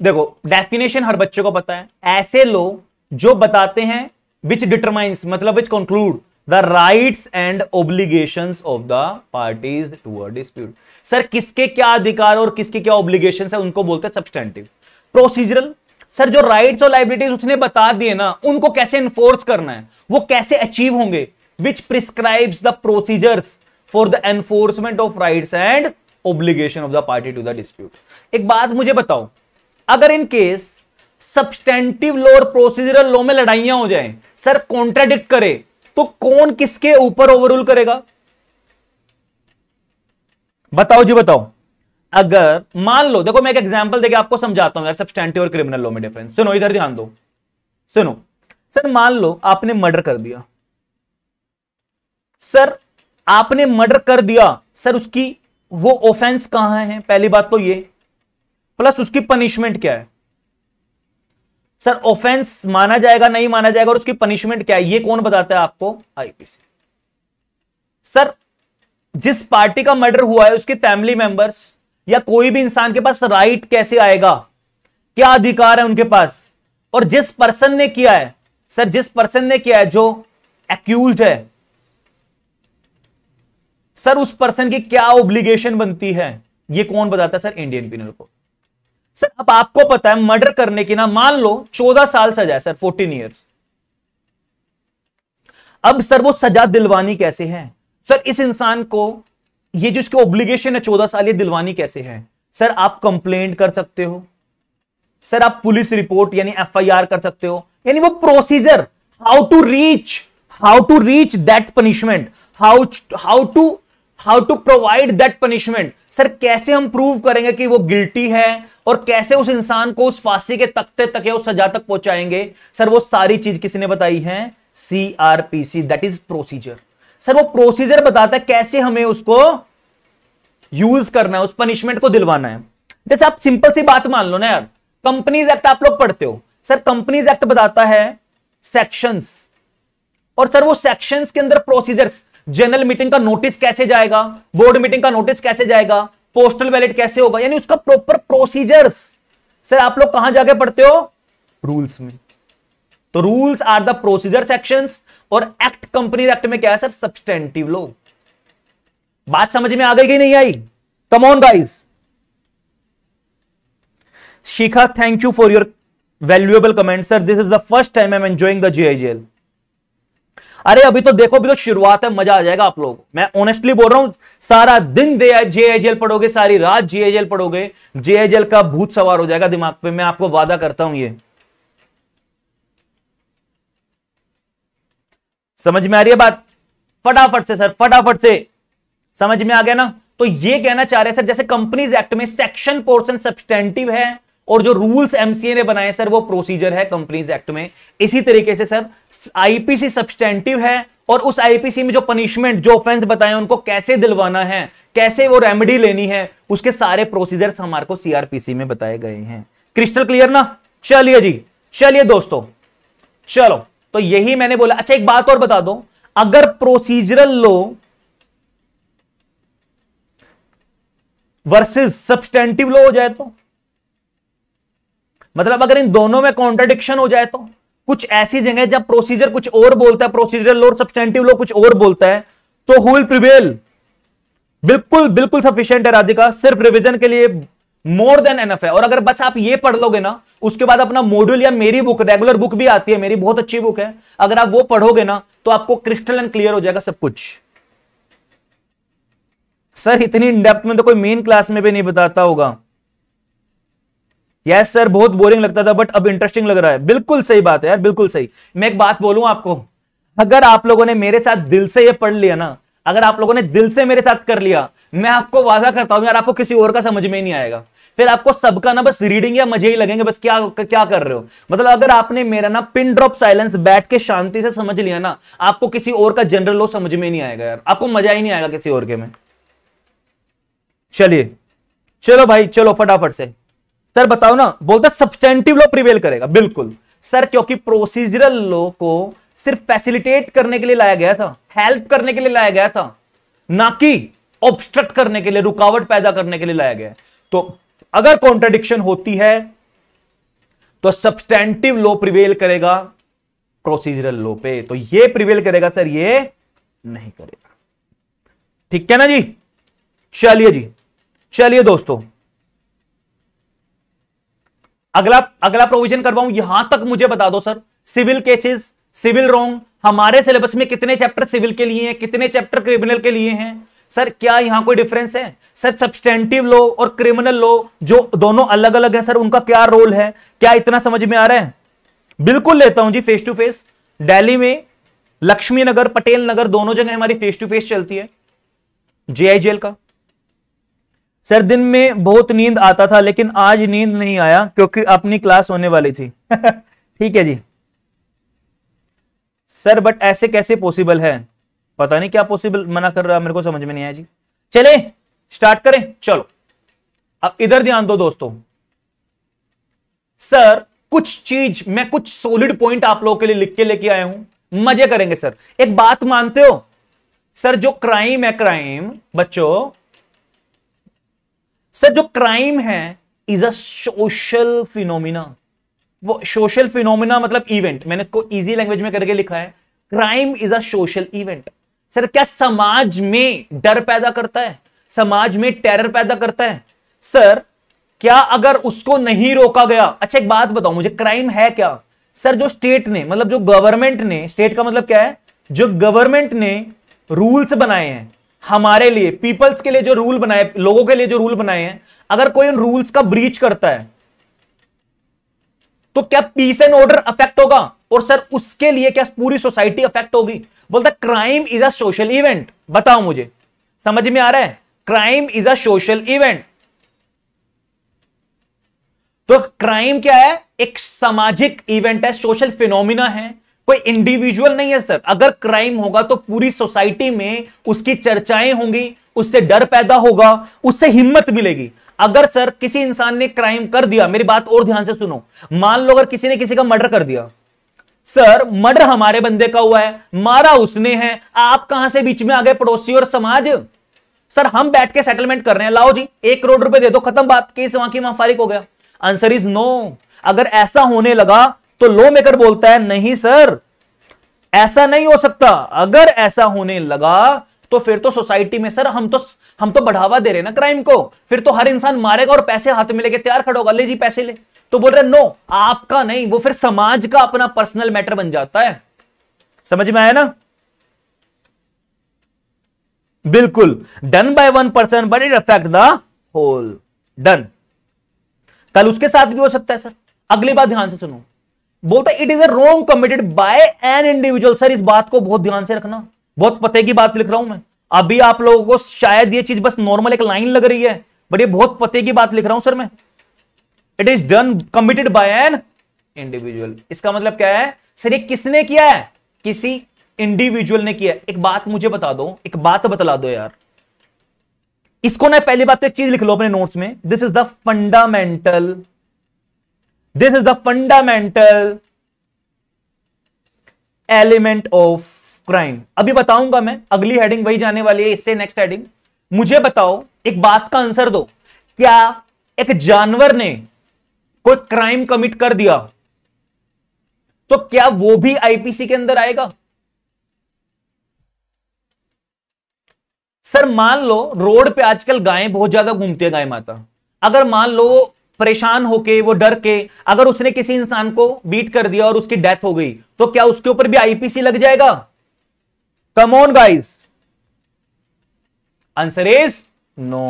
देखो डेफिनेशन हर बच्चे को पता है ऐसे लोग जो बताते हैं विच डिटरमाइंस मतलब which conclude the rights and obligation of the parties to a dispute sir किसके क्या अधिकार और किसके क्या ऑब्लिगेशन है उनको बोलते हैं सब्सटेंटिव प्रोसीजरल सर जो राइट्स और लाइबिलिटीज उसने बता दिए ना उनको कैसे इन्फोर्स करना है वो कैसे अचीव होंगे which prescribes the procedures for the enforcement of rights and obligation of the party to the dispute एक बात मुझे बताओ अगर इन केस सब्सटेंटिव लॉ और प्रोसीजरल लॉ में लड़ाइयां हो जाएं सर कॉन्ट्राडिक्ट करे तो कौन किसके ऊपर ओवररूल करेगा बताओ जी बताओ अगर मान लो देखो मैं एक एग्जांपल देके आपको समझाता हूं यार और क्रिमिनल लॉ में डिफरेंस सुनो इधर ध्यान दो सुनो सर मान लो आपने मर्डर कर दिया सर आपने मर्डर कर दिया सर उसकी वो ऑफेंस कहां है पहली बात तो ये प्लस उसकी पनिशमेंट क्या है सर ऑफेंस माना जाएगा नहीं माना जाएगा और उसकी पनिशमेंट क्या है ये कौन बताता है आपको आईपीसी सर जिस पार्टी का मर्डर हुआ है उसकी फैमिली मेंबर्स या कोई भी इंसान के पास राइट कैसे आएगा क्या अधिकार है उनके पास और जिस पर्सन ने किया है सर जिस पर्सन ने किया है जो एक्यूज है सर उस पर्सन की क्या ओब्लिगेशन बनती है ये कौन बताता है सर इंडियन पिनल को सर अब आपको पता है मर्डर करने की ना मान लो चौदह साल सजा है सर फोर्टीन ईयर अब सर वो सजा दिलवानी कैसे है सर इस इंसान को ये जो इसकी ऑब्लिगेशन है चौदह साल ये दिलवानी कैसे है सर आप कंप्लेंट कर सकते हो सर आप पुलिस रिपोर्ट यानी एफआईआर कर सकते हो यानी वो procedure how to reach how to reach that punishment how how to how to provide that punishment sir कैसे हम प्रूव करेंगे कि वो गिल्टी है और कैसे उस इंसान को उस फांसी के तख्ते तक या उस सजा तक पहुंचाएंगे सर वो सारी चीज किसी ने बताई है C R P C that is procedure sir वो प्रोसीजर बताता है कैसे हमें उसको यूज करना है उस पनिशमेंट को दिलवाना है जैसे आप सिंपल सी बात मान लो ना यार कंपनीज एक्ट आप लोग पढ़ते हो सर कंपनीज एक्ट बताता है सेक्शंस और सर वो सेक्शंस के अंदर प्रोसीजर्स जनरल मीटिंग का नोटिस कैसे जाएगा बोर्ड मीटिंग का नोटिस कैसे जाएगा पोस्टल बैलेट कैसे होगा यानी उसका प्रॉपर प्रोसीजर्स सर आप लोग कहां जाके पढ़ते हो रूल्स में तो rules are the procedure section और एक्ट कंपनी एक्ट में क्या है सर सब्सटेंटिव लो बात समझ में आ गई कि नहीं आई come on Shikha thank you for your valuable comment sir this is the first time I am enjoying the gigl अरे अभी तो देखो अभी तो शुरुआत है मजा आ जाएगा आप लोग मैं ऑनेस्टली बोल रहा हूं सारा दिन जेएजेएल पढ़ोगे सारी रात जेएजेएल पढ़ोगे जेएजेएल का भूत सवार हो जाएगा दिमाग पे मैं आपको वादा करता हूं ये समझ में आ रही है बात फटाफट से सर फटाफट से समझ में आ गया ना तो ये कहना चाह रहे हैं सर जैसे कंपनीज एक्ट में सेक्शन पोर्शन सब्सटेंटिव है और जो रूल्स एमसीए ने बनाए सर वो प्रोसीजर है कंपनीज एक्ट में इसी तरीके से सर आईपीसी सब्सटेंटिव है और उस आईपीसी में जो पनिशमेंट जो ऑफेंस बताए उनको कैसे दिलवाना है कैसे वो रेमेडी लेनी है उसके सारे प्रोसीजर हमारे को सीआरपीसी में बताए गए हैं क्रिस्टल क्लियर ना चलिए जी चलिए दोस्तों चलो तो यही मैंने बोला अच्छा एक बात और बता दो अगर procedural law versus substantive law हो जाए तो मतलब अगर इन दोनों में कॉन्ट्रडिक्शन हो जाए तो कुछ ऐसी जगह जब प्रोसीजर कुछ और बोलता है प्रोसीजर लॉ सब्सटेंटिव लॉ कुछ और बोलता है तो हु विल प्रिवेल बिल्कुल बिल्कुल सफिशियंट है राधिका सिर्फ रिविजन के लिए मोर देन एनफ है और अगर बस आप ये पढ़ लोगे ना उसके बाद अपना मॉड्यूल या मेरी बुक रेगुलर बुक भी आती है मेरी बहुत अच्छी बुक है अगर आप वो पढ़ोगे ना तो आपको क्रिस्टल एंड क्लियर हो जाएगा सब कुछ सर इतनी डेप्थ में तो कोई मेन क्लास में भी नहीं बताता होगा यस सर बहुत बोरिंग लगता था बट अब इंटरेस्टिंग लग रहा है बिल्कुल सही बात है यार बिल्कुल सही मैं एक बात बोलूं आपको अगर आप लोगों ने मेरे साथ दिल से ये पढ़ लिया ना अगर आप लोगों ने दिल से मेरे साथ कर लिया मैं आपको वादा करता हूं यार आपको किसी और का समझ में ही नहीं आएगा फिर आपको सबका ना बस रीडिंग या मजे ही लगेंगे बस क्या क्या कर रहे हो मतलब अगर आपने मेरा ना पिन ड्रॉप साइलेंस बैठ के शांति से समझ लिया ना आपको किसी और का जनरल लो समझ में नहीं आएगा यार आपको मजा ही नहीं आएगा किसी और के में चलिए चलो भाई चलो फटाफट से सर बताओ ना बोलते सब्सटेंटिव लॉ प्रिवेल करेगा बिल्कुल सर क्योंकि प्रोसीजरल लॉ को सिर्फ फैसिलिटेट करने के लिए लाया गया था हेल्प करने के लिए लाया गया था ना कि ऑब्स्ट्रक्ट करने के लिए रुकावट पैदा करने के लिए लाया गया तो अगर कॉन्ट्रडिक्शन होती है तो सब्सटेंटिव लॉ प्रिवेल करेगा प्रोसीजरल लॉ पे तो ये प्रिवेल करेगा सर ये नहीं करेगा ठीक है ना जी चलिए जी चलिए दोस्तों अगला अगला प्रोविजन करवाऊं यहां तक मुझे बता दो sir civil cases civil wrong हमारे सिलेबस में कितने चैप्टर सिविल के लिए हैं कितने चैप्टर क्रिमिनल के लिए हैं सर क्या यहां कोई डिफरेंस है सर सब्सटेंटिव लो और क्रिमिनल लो जो दोनों अलग अलग है सर उनका क्या रोल है क्या इतना समझ में आ रहा है बिल्कुल लेता हूं जी फेस टू फेस दिल्ली में लक्ष्मी नगर पटेल नगर दोनों जगह हमारी फेस टू फेस चलती है जे का सर दिन में बहुत नींद आता था लेकिन आज नींद नहीं आया क्योंकि अपनी क्लास होने वाली थी ठीक है जी सर बट ऐसे कैसे पॉसिबल है पता नहीं क्या पॉसिबल मना कर रहा मेरे को समझ में नहीं आया जी चले स्टार्ट करें चलो अब इधर ध्यान दो दोस्तों सर कुछ चीज मैं कुछ सॉलिड पॉइंट आप लोगों के लिए लिख के लेके आया हूं मजे करेंगे सर एक बात मानते हो सर जो क्राइम है क्राइम बच्चों सर जो क्राइम है इज अ सोशल फिनोमिना वो सोशल फिनोमिना मतलब इवेंट मैंने इसको इजी लैंग्वेज में करके लिखा है crime is a social event sir क्या समाज में डर पैदा करता है समाज में टेरर पैदा करता है सर क्या अगर उसको नहीं रोका गया अच्छा एक बात बताओ मुझे क्राइम है क्या सर जो स्टेट ने मतलब जो गवर्नमेंट ने स्टेट का मतलब क्या है जो गवर्नमेंट ने रूल्स बनाए हैं हमारे लिए पीपल्स के लिए जो रूल बनाए लोगों के लिए जो रूल बनाए हैं अगर कोई उन रूल्स का ब्रीच करता है तो क्या पीस एंड ऑर्डर अफेक्ट होगा और सर उसके लिए क्या पूरी सोसाइटी अफेक्ट होगी बोलता crime is a social event बताओ मुझे समझ में आ रहा है crime is a social event तो क्राइम क्या है एक सामाजिक इवेंट है सोशल फिनोमिना है कोई इंडिविजुअल नहीं है सर अगर क्राइम होगा तो पूरी सोसाइटी में उसकी चर्चाएं होंगी उससे डर पैदा होगा उससे हिम्मत मिलेगी अगर सर किसी इंसान ने क्राइम कर दिया मेरी बात और ध्यान से सुनो मान लो अगर किसी ने किसी का मर्डर कर दिया सर मर्डर हमारे बंदे का हुआ है मारा उसने है आप कहां से बीच में आ गए पड़ोसी और समाज सर हम बैठ के सेटलमेंट कर रहे हैं लाओ जी एक करोड़ रुपए दे दो खत्म बात केस वहां की वहां फारिग हो गया आंसर इज नो अगर ऐसा होने लगा तो लॉ मेकर बोलता है नहीं सर ऐसा नहीं हो सकता अगर ऐसा होने लगा तो फिर तो सोसाइटी में सर हम तो हम तो बढ़ावा दे रहे ना क्राइम को फिर तो हर इंसान मारेगा और पैसे हाथ में लेके तैयार खड़ा होगा ले जी पैसे ले तो बोल रहे नो आपका नहीं वो फिर समाज का अपना पर्सनल मैटर बन जाता है समझ में आया ना बिल्कुल done by one person but it affect the whole डन कल उसके साथ भी हो सकता है सर अगली बात ध्यान से सुनो बोलता it is a wrong committed by an individual sir इस बात को बहुत ध्यान से रखना बहुत पते की बात लिख रहा हूं मैं अभी आप लोगों को शायद ये चीज बस नॉर्मल एक लाइन लग रही है बट ये बहुत पते की बात लिख रहा हूं सर मैं it is done committed by an individual इसका मतलब क्या है सर ये किसने किया है किसी इंडिविजुअल ने किया एक बात मुझे बता दो एक बात बतला दो यार इसको ना पहली बात तो एक चीज लिख लो अपने नोट्स में this is the fundamental this is the fundamental element of crime अभी बताऊंगा मैं अगली हेडिंग वही जाने वाली है इससे नेक्स्ट हेडिंग मुझे बताओ एक बात का आंसर दो क्या एक जानवर ने कोई क्राइम कमिट कर दिया तो क्या वो भी आईपीसी के अंदर आएगा सर मान लो रोड पे आजकल गायें बहुत ज्यादा घूमती है गाय माता अगर मान लो परेशान होके वो डर के अगर उसने किसी इंसान को बीट कर दिया और उसकी डेथ हो गई तो क्या उसके ऊपर भी आईपीसी लग जाएगा come on guys answer is no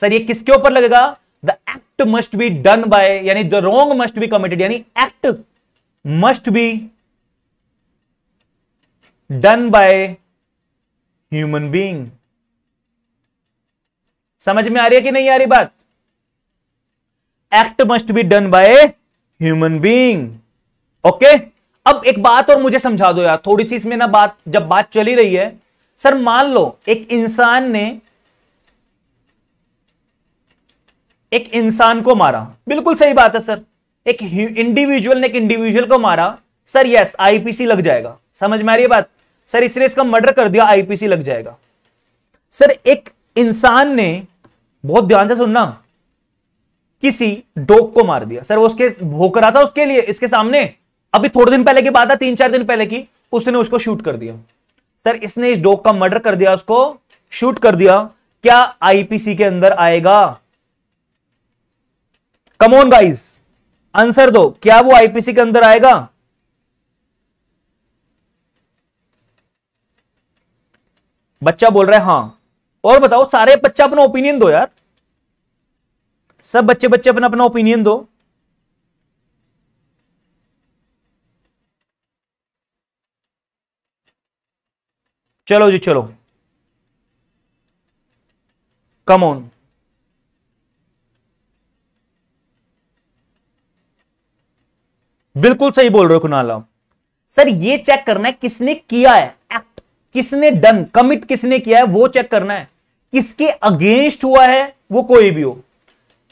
sir ये किसके ऊपर लगेगा the act must be done by यानी the wrong must be committed यानी act must be done by human being समझ में आ रही है कि नहीं आ रही बात act must be done by human being okay अब एक बात और मुझे समझा दो यार थोड़ी सी इसमें ना बात जब बात चली रही है सर मान लो एक इंसान ने एक इंसान को मारा बिल्कुल सही बात है सर एक इंडिविजुअल ने एक इंडिविजुअल को मारा सर यस आईपीसी लग जाएगा समझ में आ रही है बात सर इसने इसका मर्डर कर दिया आईपीसी लग जाएगा सर एक इंसान ने बहुत ध्यान से सुनना किसी डोग को मार दिया सर उसके भोग रहा था उसके लिए इसके सामने अभी थोड़े दिन पहले की बात है तीन चार दिन पहले की उसने उसको शूट कर दिया सर इसने इस डोग का मर्डर कर दिया उसको शूट कर दिया क्या आईपीसी के अंदर आएगा कमोन गाइज आंसर दो क्या वो आईपीसी के अंदर आएगा बच्चा बोल रहा है हां और बताओ सारे बच्चा अपना ओपिनियन दो यार सब बच्चे बच्चे अपना अपना ओपिनियन दो चलो जी चलो कम ऑन बिल्कुल सही बोल रहे हो कुनाल सर ये चेक करना है किसने किया है एक्ट किसने डन कमिट किसने किया है वो चेक करना है किसके अगेंस्ट हुआ है वो कोई भी हो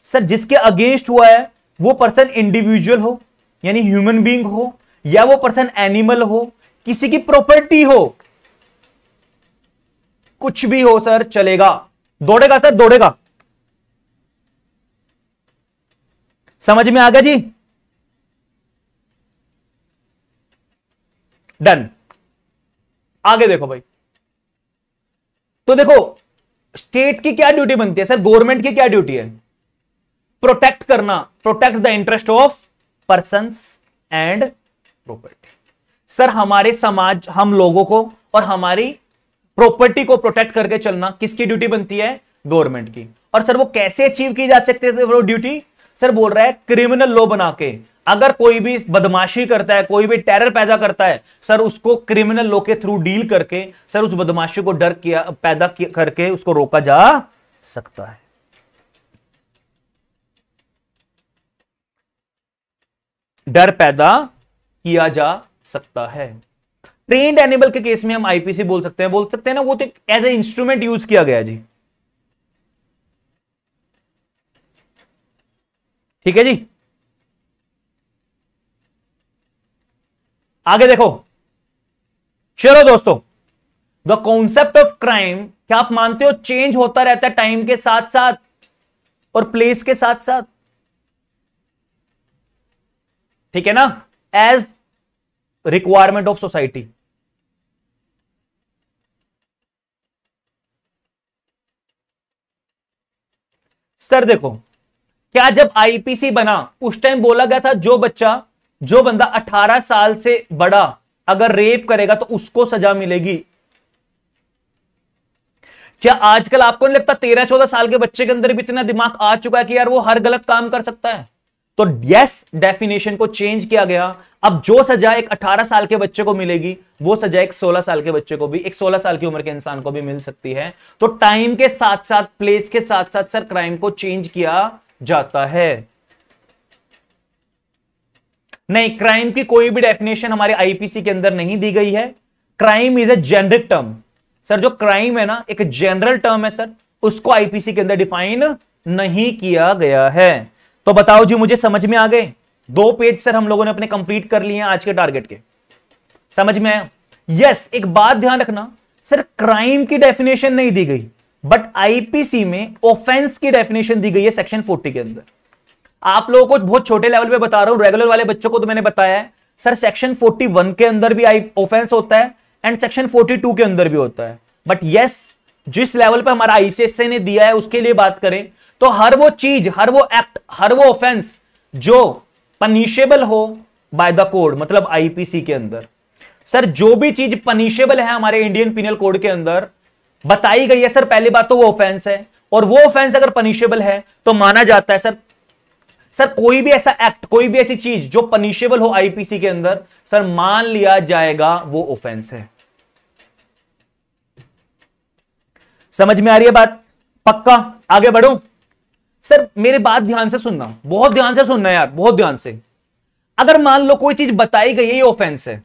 सर जिसके अगेंस्ट हुआ है वो पर्सन इंडिविजुअल हो यानी ह्यूमन बींग हो या वो पर्सन एनिमल हो किसी की प्रॉपर्टी हो कुछ भी हो सर चलेगा दौड़ेगा सर दौड़ेगा समझ में आ गया जी डन आगे देखो भाई तो देखो स्टेट की क्या ड्यूटी बनती है सर गवर्नमेंट की क्या ड्यूटी है प्रोटेक्ट करना protect the interest of person and property sir हमारे समाज हम लोगों को और हमारी प्रॉपर्टी को प्रोटेक्ट करके चलना किसकी ड्यूटी बनती है गवर्नमेंट की और सर वो कैसे अचीव की जा सकती है वो ड्यूटी सर बोल रहा है क्रिमिनल लॉ बना के अगर कोई भी बदमाशी करता है कोई भी टेरर पैदा करता है सर उसको क्रिमिनल लॉ के थ्रू डील करके सर उस बदमाशी को डर किया पैदा किया करके उसको रोका जा सकता है डर पैदा किया जा सकता है ट्रेंड एनिमल के केस में हम आईपीसी बोल सकते हैं बोल सकते हैं ना वो तो एज ए इंस्ट्रूमेंट यूज किया गया जी ठीक है जी आगे देखो चलो दोस्तों द कॉन्सेप्ट ऑफ क्राइम क्या आप मानते हो चेंज होता रहता है टाइम के साथ साथ और प्लेस के साथ साथ ठीक है ना as requirement of society sir देखो क्या जब आईपीसी बना उस टाइम बोला गया था जो बच्चा जो बंदा 18 साल से बड़ा अगर रेप करेगा तो उसको सजा मिलेगी क्या आजकल आपको नहीं लगता तेरह चौदह साल के बच्चे के अंदर भी इतना दिमाग आ चुका है कि यार वो हर गलत काम कर सकता है तो यस डेफिनेशन को चेंज किया गया अब जो सजा एक 18 साल के बच्चे को मिलेगी वो सजा एक 16 साल के बच्चे को भी एक 16 साल की उम्र के इंसान को भी मिल सकती है तो टाइम के साथ साथ प्लेस के साथ साथ सर क्राइम को चेंज किया जाता है नहीं क्राइम की कोई भी डेफिनेशन हमारे आईपीसी के अंदर नहीं दी गई है crime is a generic term sir जो क्राइम है ना एक जनरल टर्म है सर उसको आईपीसी के अंदर डिफाइन नहीं किया गया है तो बताओ जी मुझे समझ में आ गए दो पेज सर हम लोगों ने अपने कंप्लीट कर लिए आज के टारगेट के समझ में आया यस एक बात ध्यान रखना सर क्राइम की डेफिनेशन नहीं दी गई बट आईपीसी में ऑफेंस की डेफिनेशन दी गई है सेक्शन 40 के अंदर आप लोगों को बहुत छोटे लेवल पे बता रहा हूं रेगुलर वाले बच्चों को तो मैंने बताया है सर सेक्शन 41 के अंदर भी ऑफेंस होता है एंड सेक्शन 42 के अंदर भी होता है बट यस जिस लेवल पे हमारा आईसीएसए ने दिया है उसके लिए बात करें तो हर वो चीज हर वो एक्ट हर वो ऑफेंस जो पनिशेबल हो बाय द कोड मतलब आईपीसी के अंदर सर जो भी चीज पनिशेबल है हमारे इंडियन पिनल कोड के अंदर बताई गई है सर पहली बात तो वो ऑफेंस है और वो ऑफेंस अगर पनिशेबल है तो माना जाता है सर सर कोई भी ऐसा एक्ट कोई भी ऐसी चीज जो पनिशेबल हो आईपीसी के अंदर सर मान लिया जाएगा वो ऑफेंस है समझ में आ रही है बात पक्का आगे बढ़ो सर मेरे बात ध्यान से सुनना बहुत ध्यान से सुनना यार बहुत ध्यान से अगर मान लो कोई चीज बताई गई है ये ऑफेंस है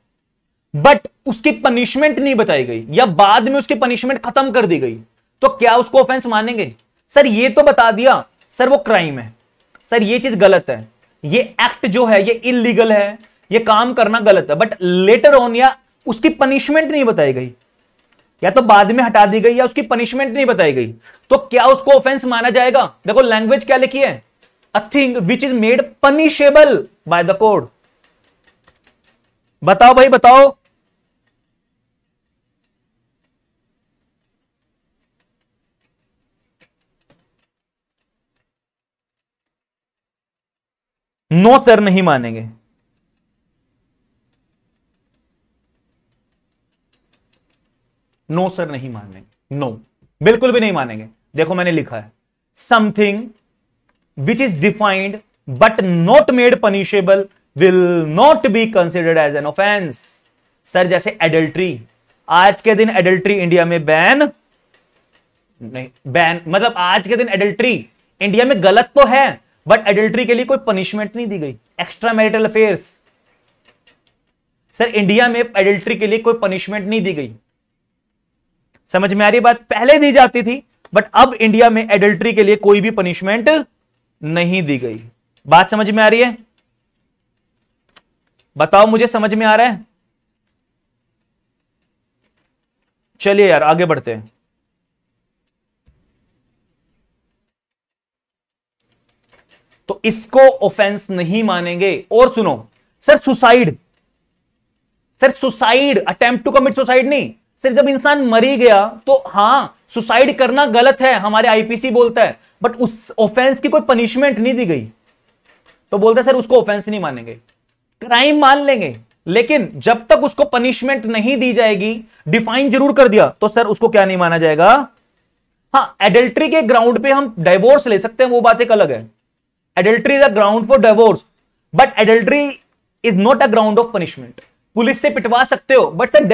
बट उसकी पनिशमेंट नहीं बताई गई या बाद में उसकी पनिशमेंट खत्म कर दी गई तो क्या उसको ऑफेंस मानेंगे सर ये तो बता दिया सर वो क्राइम है सर ये चीज गलत है ये एक्ट जो है ये इलीगल है ये काम करना गलत है बट लेटर ऑन या उसकी पनिशमेंट नहीं बताई गई या तो बाद में हटा दी गई या उसकी पनिशमेंट नहीं बताई गई तो क्या उसको ऑफेंस माना जाएगा देखो लैंग्वेज क्या लिखी है a thing which is made punishable by the code बताओ भाई बताओ नो सर नहीं मानेंगे नो सर नहीं मानेंगे नो बिल्कुल भी नहीं मानेंगे देखो मैंने लिखा है something which is defined but not made punishable will not be considered as an offence sir जैसे एडल्ट्री आज के दिन एडल्ट्री इंडिया में बैन नहीं बैन मतलब आज के दिन एडल्ट्री इंडिया में गलत तो है बट एडल्ट्री के लिए कोई पनिशमेंट नहीं दी गई extra marital affairs sir India में एडल्ट्री के लिए कोई पनिशमेंट नहीं दी गई समझ में आ रही बात पहले दी जाती थी बट अब इंडिया में एडल्ट्री के लिए कोई भी पनिशमेंट नहीं दी गई बात समझ में आ रही है बताओ मुझे समझ में आ रहा है चलिए यार आगे बढ़ते हैं तो इसको ऑफेंस नहीं मानेंगे और सुनो sir suicide sir suicide attempt to commit suicide नहीं सर जब इंसान मरी गया तो हाँ सुसाइड करना गलत है हमारे आईपीसी बोलता है बट उस ऑफेंस की कोई पनिशमेंट नहीं दी गई तो बोलते सर उसको ऑफेंस नहीं मानेंगे क्राइम मान लेंगे लेकिन जब तक उसको पनिशमेंट नहीं दी जाएगी डिफाइन जरूर कर दिया तो सर उसको क्या नहीं माना जाएगा हाँ एडल्ट्री के ग्राउंड पे हम डाइवोर्स ले सकते हैं वो बात एक अलग है adultery is a ground for divorce but adultery is not a ground of punishment police से पिटवा सकते हो बट सर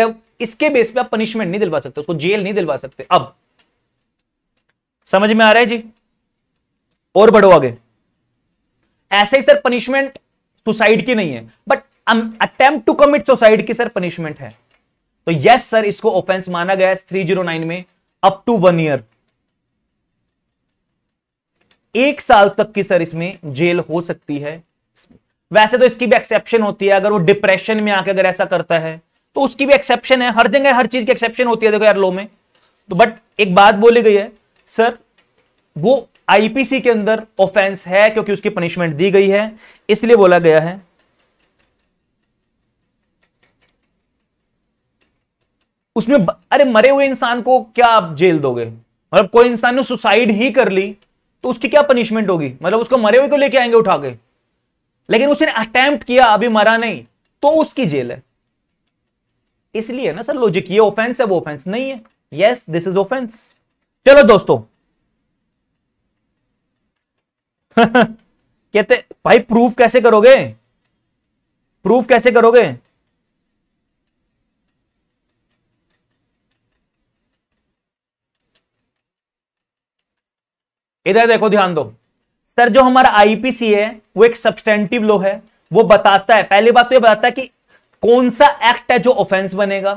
इसके बेस पे आप पनिशमेंट नहीं दिलवा सकते उसको जेल नहीं दिलवा सकते अब समझ में आ रहा है जी और बढ़ो आगे ऐसे ही सर पनिशमेंट सुसाइड की नहीं है but attempt to commit suicide की सर पनिशमेंट है तो यस सर इसको ऑफेंस माना गया जीरो नाइन में अप टू वन ईयर एक साल तक की सर इसमें जेल हो सकती है वैसे तो इसकी भी एक्सेप्शन होती है अगर वो डिप्रेशन में आकर अगर ऐसा करता है तो उसकी भी एक्सेप्शन है हर जगह हर चीज की एक्सेप्शन होती है देखो यार लो में तो बट एक बात बोली गई है सर वो आईपीसी के अंदर ऑफेंस है क्योंकि उसकी पनिशमेंट दी गई है इसलिए बोला गया है उसमें अरे मरे हुए इंसान को क्या आप जेल दोगे मतलब कोई इंसान ने सुसाइड ही कर ली तो उसकी क्या पनिशमेंट होगी मतलब उसको मरे हुए को लेके आएंगे उठा के लेकिन उसने अटेम्प्ट किया अभी मरा नहीं तो उसकी जेल है इसलिए ना सर लॉजिक ये ऑफेंस है वो ऑफेंस नहीं है यस दिस इज ऑफेंस चलो दोस्तों कहते भाई प्रूफ कैसे करोगे प्रूफ कैसे करोगे इधर देखो ध्यान दो सर जो हमारा आईपीसी है वो एक सब्सटेंटिव लॉ है वो बताता है पहली बात तो ये बताता है कि कौन सा एक्ट है जो ऑफेंस बनेगा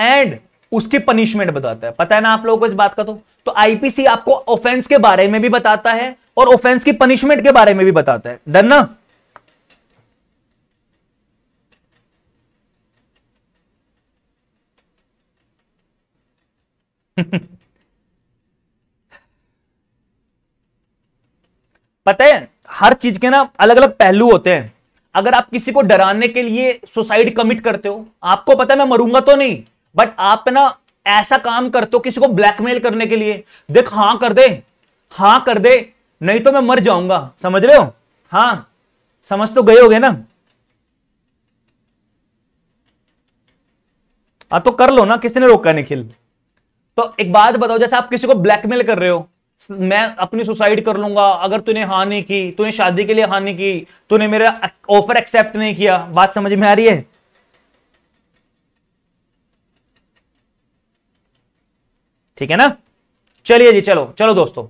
एंड उसकी पनिशमेंट बताता है पता है ना आप लोगों को इस बात का तो तो आईपीसी आपको ऑफेंस के बारे में भी बताता है और ऑफेंस की पनिशमेंट के बारे में भी बताता है डन ना पता है हर चीज के ना अलग अलग पहलू होते हैं अगर आप किसी को डराने के लिए सुसाइड कमिट करते हो आपको पता है मैं मरूंगा तो नहीं बट आप ना ऐसा काम करते हो किसी को ब्लैकमेल करने के लिए देख हाँ कर दे हाँ कर दे नहीं तो मैं मर जाऊंगा समझ रहे हो हाँ समझ तो गए गए ना आ हाँ, तो कर लो ना किसी ने रोका निखिल तो एक बात बताओ जैसे आप किसी को ब्लैकमेल कर रहे हो मैं अपनी सुसाइड कर लूंगा अगर तूने हाँ नहीं की तूने शादी के लिए हाँ नहीं की तूने मेरा ऑफर एक्सेप्ट नहीं किया बात समझ में आ रही है ठीक है ना चलिए जी चलो चलो दोस्तों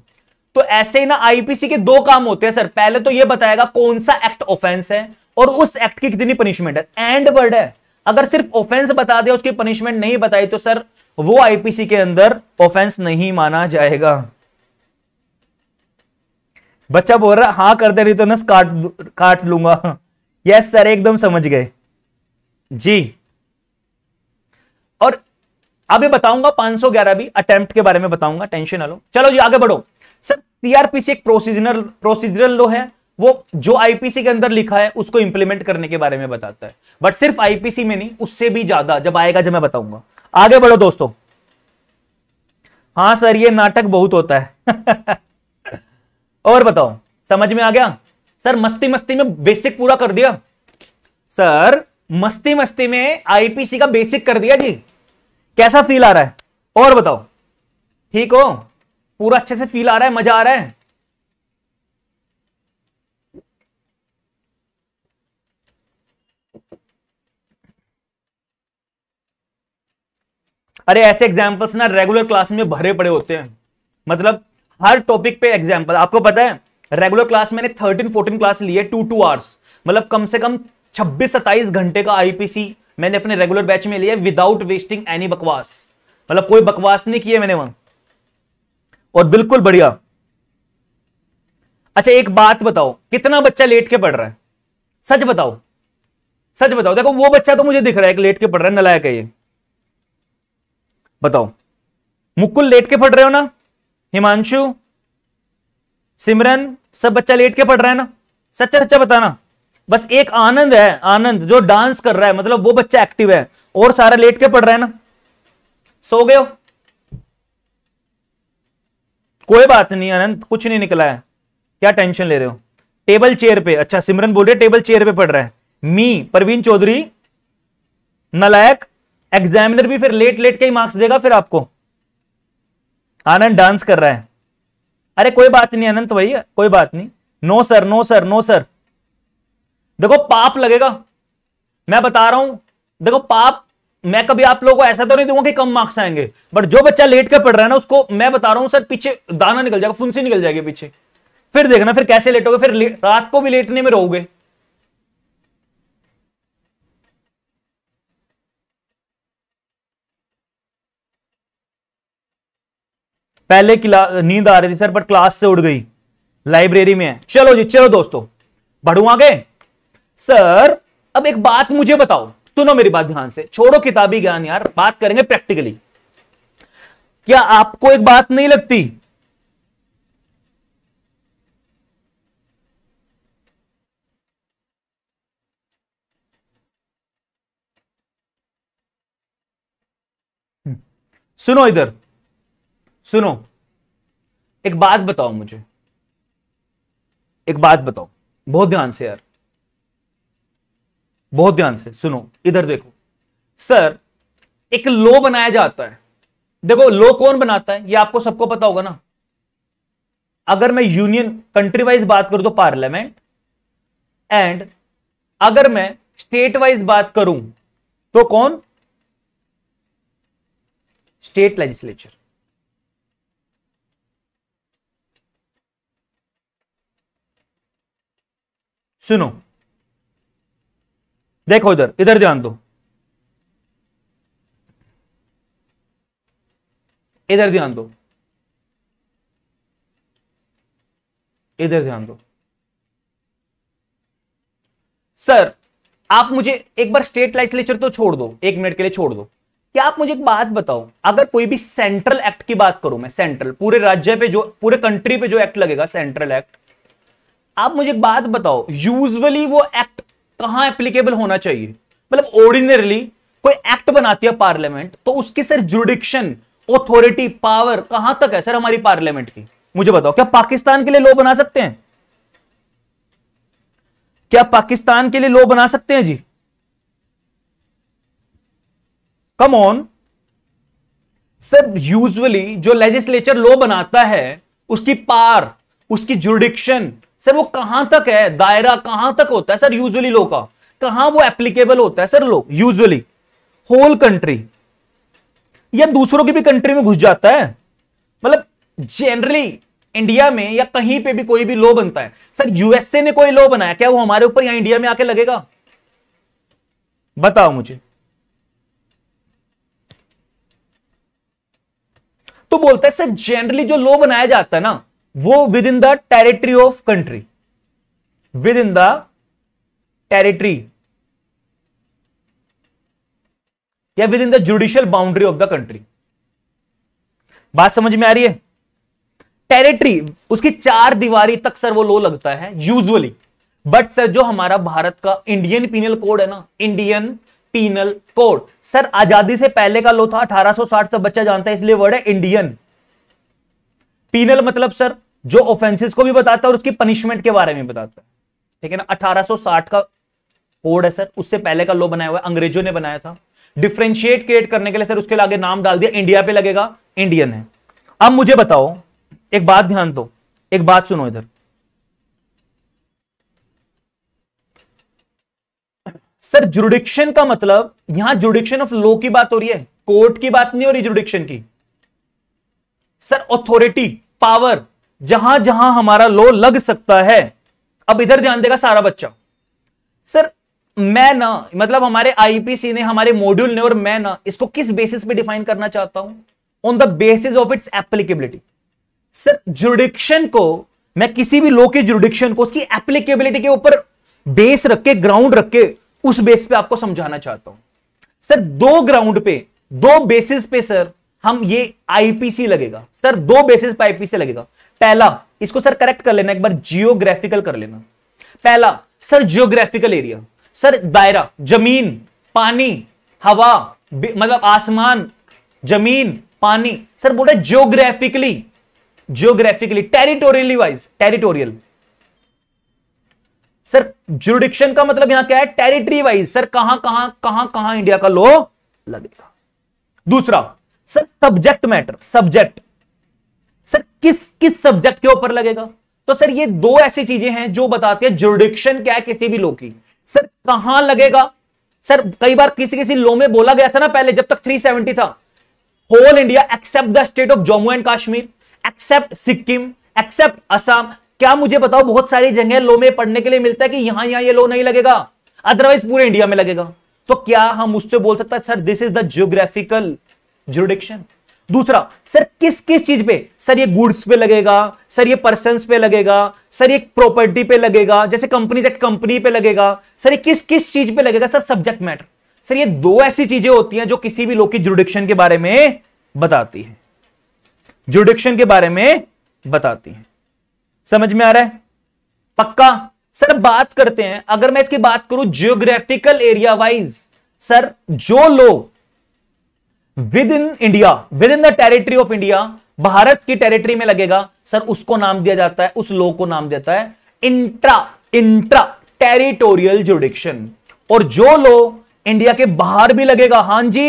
तो ऐसे ही ना आईपीसी के दो काम होते हैं सर पहले तो यह बताएगा कौन सा एक्ट ऑफेंस है और उस एक्ट की कितनी पनिशमेंट है एंड वर्ड है अगर सिर्फ ऑफेंस बता दिया उसकी पनिशमेंट नहीं बताई तो सर वो आईपीसी के अंदर ऑफेंस नहीं माना जाएगा बच्चा बोल रहा हाँ करते रही तो ना काट काट लूंगा यस सर एकदम समझ गए जी और बताऊंगा पांच बताऊंगा 511 भी अटेम्प्ट के बारे में बताऊंगा टेंशन ना लो चलो जी आगे बढ़ो सर सीआरपीसी एक प्रोसीजनल प्रोसीजरल लो है वो जो आईपीसी के अंदर लिखा है उसको इंप्लीमेंट करने के बारे में बताता है बट सिर्फ आईपीसी में नहीं उससे भी ज्यादा जब आएगा जब मैं बताऊंगा आगे बढ़ो दोस्तों हाँ सर ये नाटक बहुत होता है और बताओ समझ में आ गया सर मस्ती मस्ती में बेसिक पूरा कर दिया सर मस्ती मस्ती में आईपीसी का बेसिक कर दिया जी कैसा फील आ रहा है और बताओ ठीक हो पूरा अच्छे से फील आ रहा है मजा आ रहा है अरे ऐसे एग्जाम्पल्स ना रेगुलर क्लास में भरे पड़े होते हैं मतलब हर टॉपिक पे एग्जाम्पल आपको पता है रेगुलर क्लास मैंने थर्टीन फोर्टीन क्लास लिए टू टू आवर्स मतलब कम से कम छब्बीस सत्ताईस घंटे का आईपीसी मैंने अपने रेगुलर बैच में लिया विदाउट वेस्टिंग एनी बकवास मतलब कोई बकवास नहीं किया मैंने वहां और बिल्कुल बढ़िया अच्छा एक बात बताओ कितना बच्चा लेट के पढ़ रहा है सच बताओ सच बताओ देखो वो बच्चा तो मुझे दिख रहा है कि लेट के पढ़ रहा है नलायक है ये बताओ मुकुल लेट के पढ़ रहे हो ना हिमांशु सिमरन सब बच्चा लेट के पढ़ रहा है ना सच्चा सच्चा बताना बस एक आनंद है आनंद जो डांस कर रहा है मतलब वो बच्चा एक्टिव है और सारा लेट के पढ़ रहा है ना सो गए हो कोई बात नहीं आनंद कुछ नहीं निकला है क्या टेंशन ले रहे हो टेबल चेयर पे अच्छा सिमरन बोल रहे टेबल चेयर पे पढ़ रहा है मी प्रवीण चौधरी नलायक एग्जामिनर भी फिर लेट लेट के ही मार्क्स देगा फिर आपको आनंद डांस कर रहा है अरे कोई बात नहीं अनंत भाई कोई बात नहीं no sir no sir no sir देखो पाप लगेगा मैं बता रहा हूं देखो पाप मैं कभी आप लोगों को ऐसा तो नहीं दूंगा कि कम मार्क्स आएंगे बट जो बच्चा लेट कर पढ़ रहा है ना उसको मैं बता रहा हूं सर पीछे दाना निकल जाएगा फुंसी निकल जाएगी पीछे फिर देखना फिर कैसे लेटोगे फिर ले, रात को भी लेटने में रहोगे पहले नींद आ रही थी सर बट क्लास से उड़ गई लाइब्रेरी में है चलो जी चलो दोस्तों बढ़ू आगे सर अब एक बात मुझे बताओ सुनो मेरी बात ध्यान से छोड़ो किताबी ज्ञान यार बात करेंगे प्रैक्टिकली क्या आपको एक बात नहीं लगती हम्म। सुनो इधर सुनो एक बात बताओ मुझे एक बात बताओ बहुत ध्यान से यार बहुत ध्यान से सुनो इधर देखो सर एक लो बनाया जाता है देखो लो कौन बनाता है ये आपको सबको पता होगा ना अगर मैं यूनियन कंट्री वाइज बात करूं तो पार्लियामेंट एंड अगर मैं स्टेट वाइज बात करूं तो कौन स्टेट लेजिस्लेचर सुनो देखो इधर इधर ध्यान दो इधर ध्यान दो इधर ध्यान दो सर आप मुझे एक बार स्टेट लेजिस्लेचर तो छोड़ दो एक मिनट के लिए छोड़ दो क्या आप मुझे एक बात बताओ अगर कोई भी सेंट्रल एक्ट की बात करूं मैं सेंट्रल पूरे राज्य पे जो पूरे कंट्री पे जो एक्ट लगेगा सेंट्रल एक्ट आप मुझे एक बात बताओ यूजली वो एक्ट कहां एप्लीकेबल होना चाहिए मतलब ऑर्डिनरली कोई एक्ट बनाती है पार्लियामेंट तो उसकी सर जुडिक्शन ऑथोरिटी पावर कहां तक है सर हमारी पार्लियामेंट की मुझे बताओ क्या पाकिस्तान के लिए लॉ बना सकते हैं क्या पाकिस्तान के लिए लॉ बना सकते हैं जी कम ऑन सर यूजली जो लेजिस्लेचर लॉ बनाता है उसकी पार उसकी जुडिक्शन सर वो कहां तक है दायरा कहां तक होता है सर यूजुअली लो का कहां वो एप्लीकेबल होता है sir law usually whole country या दूसरों की भी कंट्री में घुस जाता है मतलब जनरली इंडिया में या कहीं पे भी कोई भी लॉ बनता है सर यूएसए ने कोई लॉ बनाया क्या वो हमारे ऊपर यहां इंडिया में आके लगेगा बताओ मुझे तो बोलता है सर जनरली जो लॉ बनाया जाता है ना वो within the territory of country within the territory या within the judicial boundary of the country बात समझ में आ रही है टेरिटरी उसकी चार दीवारी तक सर वो लो लगता है यूजुअली बट सर जो हमारा भारत का इंडियन पीनल कोड है ना इंडियन पीनल कोड सर आजादी से पहले का लो था 1860 सब बच्चा जानता है इसलिए वर्ड है इंडियन पीनल मतलब सर जो ऑफेंसेस को भी बताता है और उसकी पनिशमेंट के बारे में बताता है ठीक है ना 1860 का कोड है सर उससे पहले का लॉ बनाया हुआ है अंग्रेजों ने बनाया था डिफ्रेंशिएट क्रिएट करने के लिए सर उसके आगे नाम डाल दिया इंडिया पे लगेगा इंडियन है अब मुझे बताओ एक बात ध्यान दो एक बात सुनो इधर सर जुडिक्शन का मतलब यहां जुडिक्शन ऑफ लॉ की बात हो रही है कोर्ट की बात नहीं हो रही जुडिक्शन की सर ऑथोरिटी पावर जहां जहां हमारा लो लग सकता है अब इधर ध्यान देगा सारा बच्चा सर मैं ना मतलब हमारे आईपीसी ने हमारे मॉड्यूल ने और मैं ना इसको किस बेसिस पे डिफाइन करना चाहता हूं on the basis of its applicability sir jurisdiction को मैं किसी भी लो के जुडिक्शन को उसकी एप्लीकेबिलिटी के ऊपर बेस रख के ग्राउंड रख के उस बेस पे आपको समझाना चाहता हूं सर दो ग्राउंड पे दो बेसिस पे सर हम ये आईपीसी लगेगा सर दो बेसिस पर आईपीसी लगेगा पहला इसको सर करेक्ट कर लेना एक बार जियोग्राफिकल कर लेना पहला सर जियोग्राफिकल एरिया सर दायरा जमीन पानी हवा मतलब आसमान जमीन पानी सर बोल रहे geographically geographically territorially wise territorial sir jurisdiction का मतलब यहां क्या है टेरिटरी वाइज सर कहां कहां कहां कहां इंडिया का लो लगेगा दूसरा sir subject matter subject sir किस किस सब्जेक्ट के ऊपर लगेगा तो सर ये दो ऐसी चीजें हैं जो बताती है जुडिक्शन क्या है किसी भी लो की सर कहां लगेगा सर कई बार किसी किसी लो में बोला गया था ना पहले जब तक 370 था whole India except the state of Jammu and Kashmir except Sikkim except Assam क्या मुझे बताओ बहुत सारी जगह लो में पढ़ने के लिए मिलता है कि यहां यहां ये लो नहीं लगेगा अदरवाइज पूरे इंडिया में लगेगा तो क्या हम उससे बोल सकते हैं sir this is the geographical jurisdiction दूसरा सर किस किस चीज पे सर ये गुड्स पे लगेगा सर ये पर्सन पे लगेगा सर ये प्रॉपर्टी पे लगेगा जैसे कंपनी एक्ट कंपनी पे लगेगा सर ये किस किस चीज पे लगेगा सर सब्जेक्ट मैटर सर ये दो ऐसी चीजें होती हैं जो किसी भी लोग की जुडिक्शन के बारे में बताती है जुडिक्शन के बारे में बताती है समझ में आ रहा है पक्का सर बात करते हैं अगर मैं इसकी बात करूं जियोग्राफिकल एरिया वाइज सर जो लोग within India within the territory of India Bharat की टेरिटरी में लगेगा सर उसको नाम दिया जाता है उस लोग को नाम देता है इंट्रा इंट्रा टेरिटोरियल जुडिक्शन और जो लो इंडिया के बाहर भी लगेगा हां जी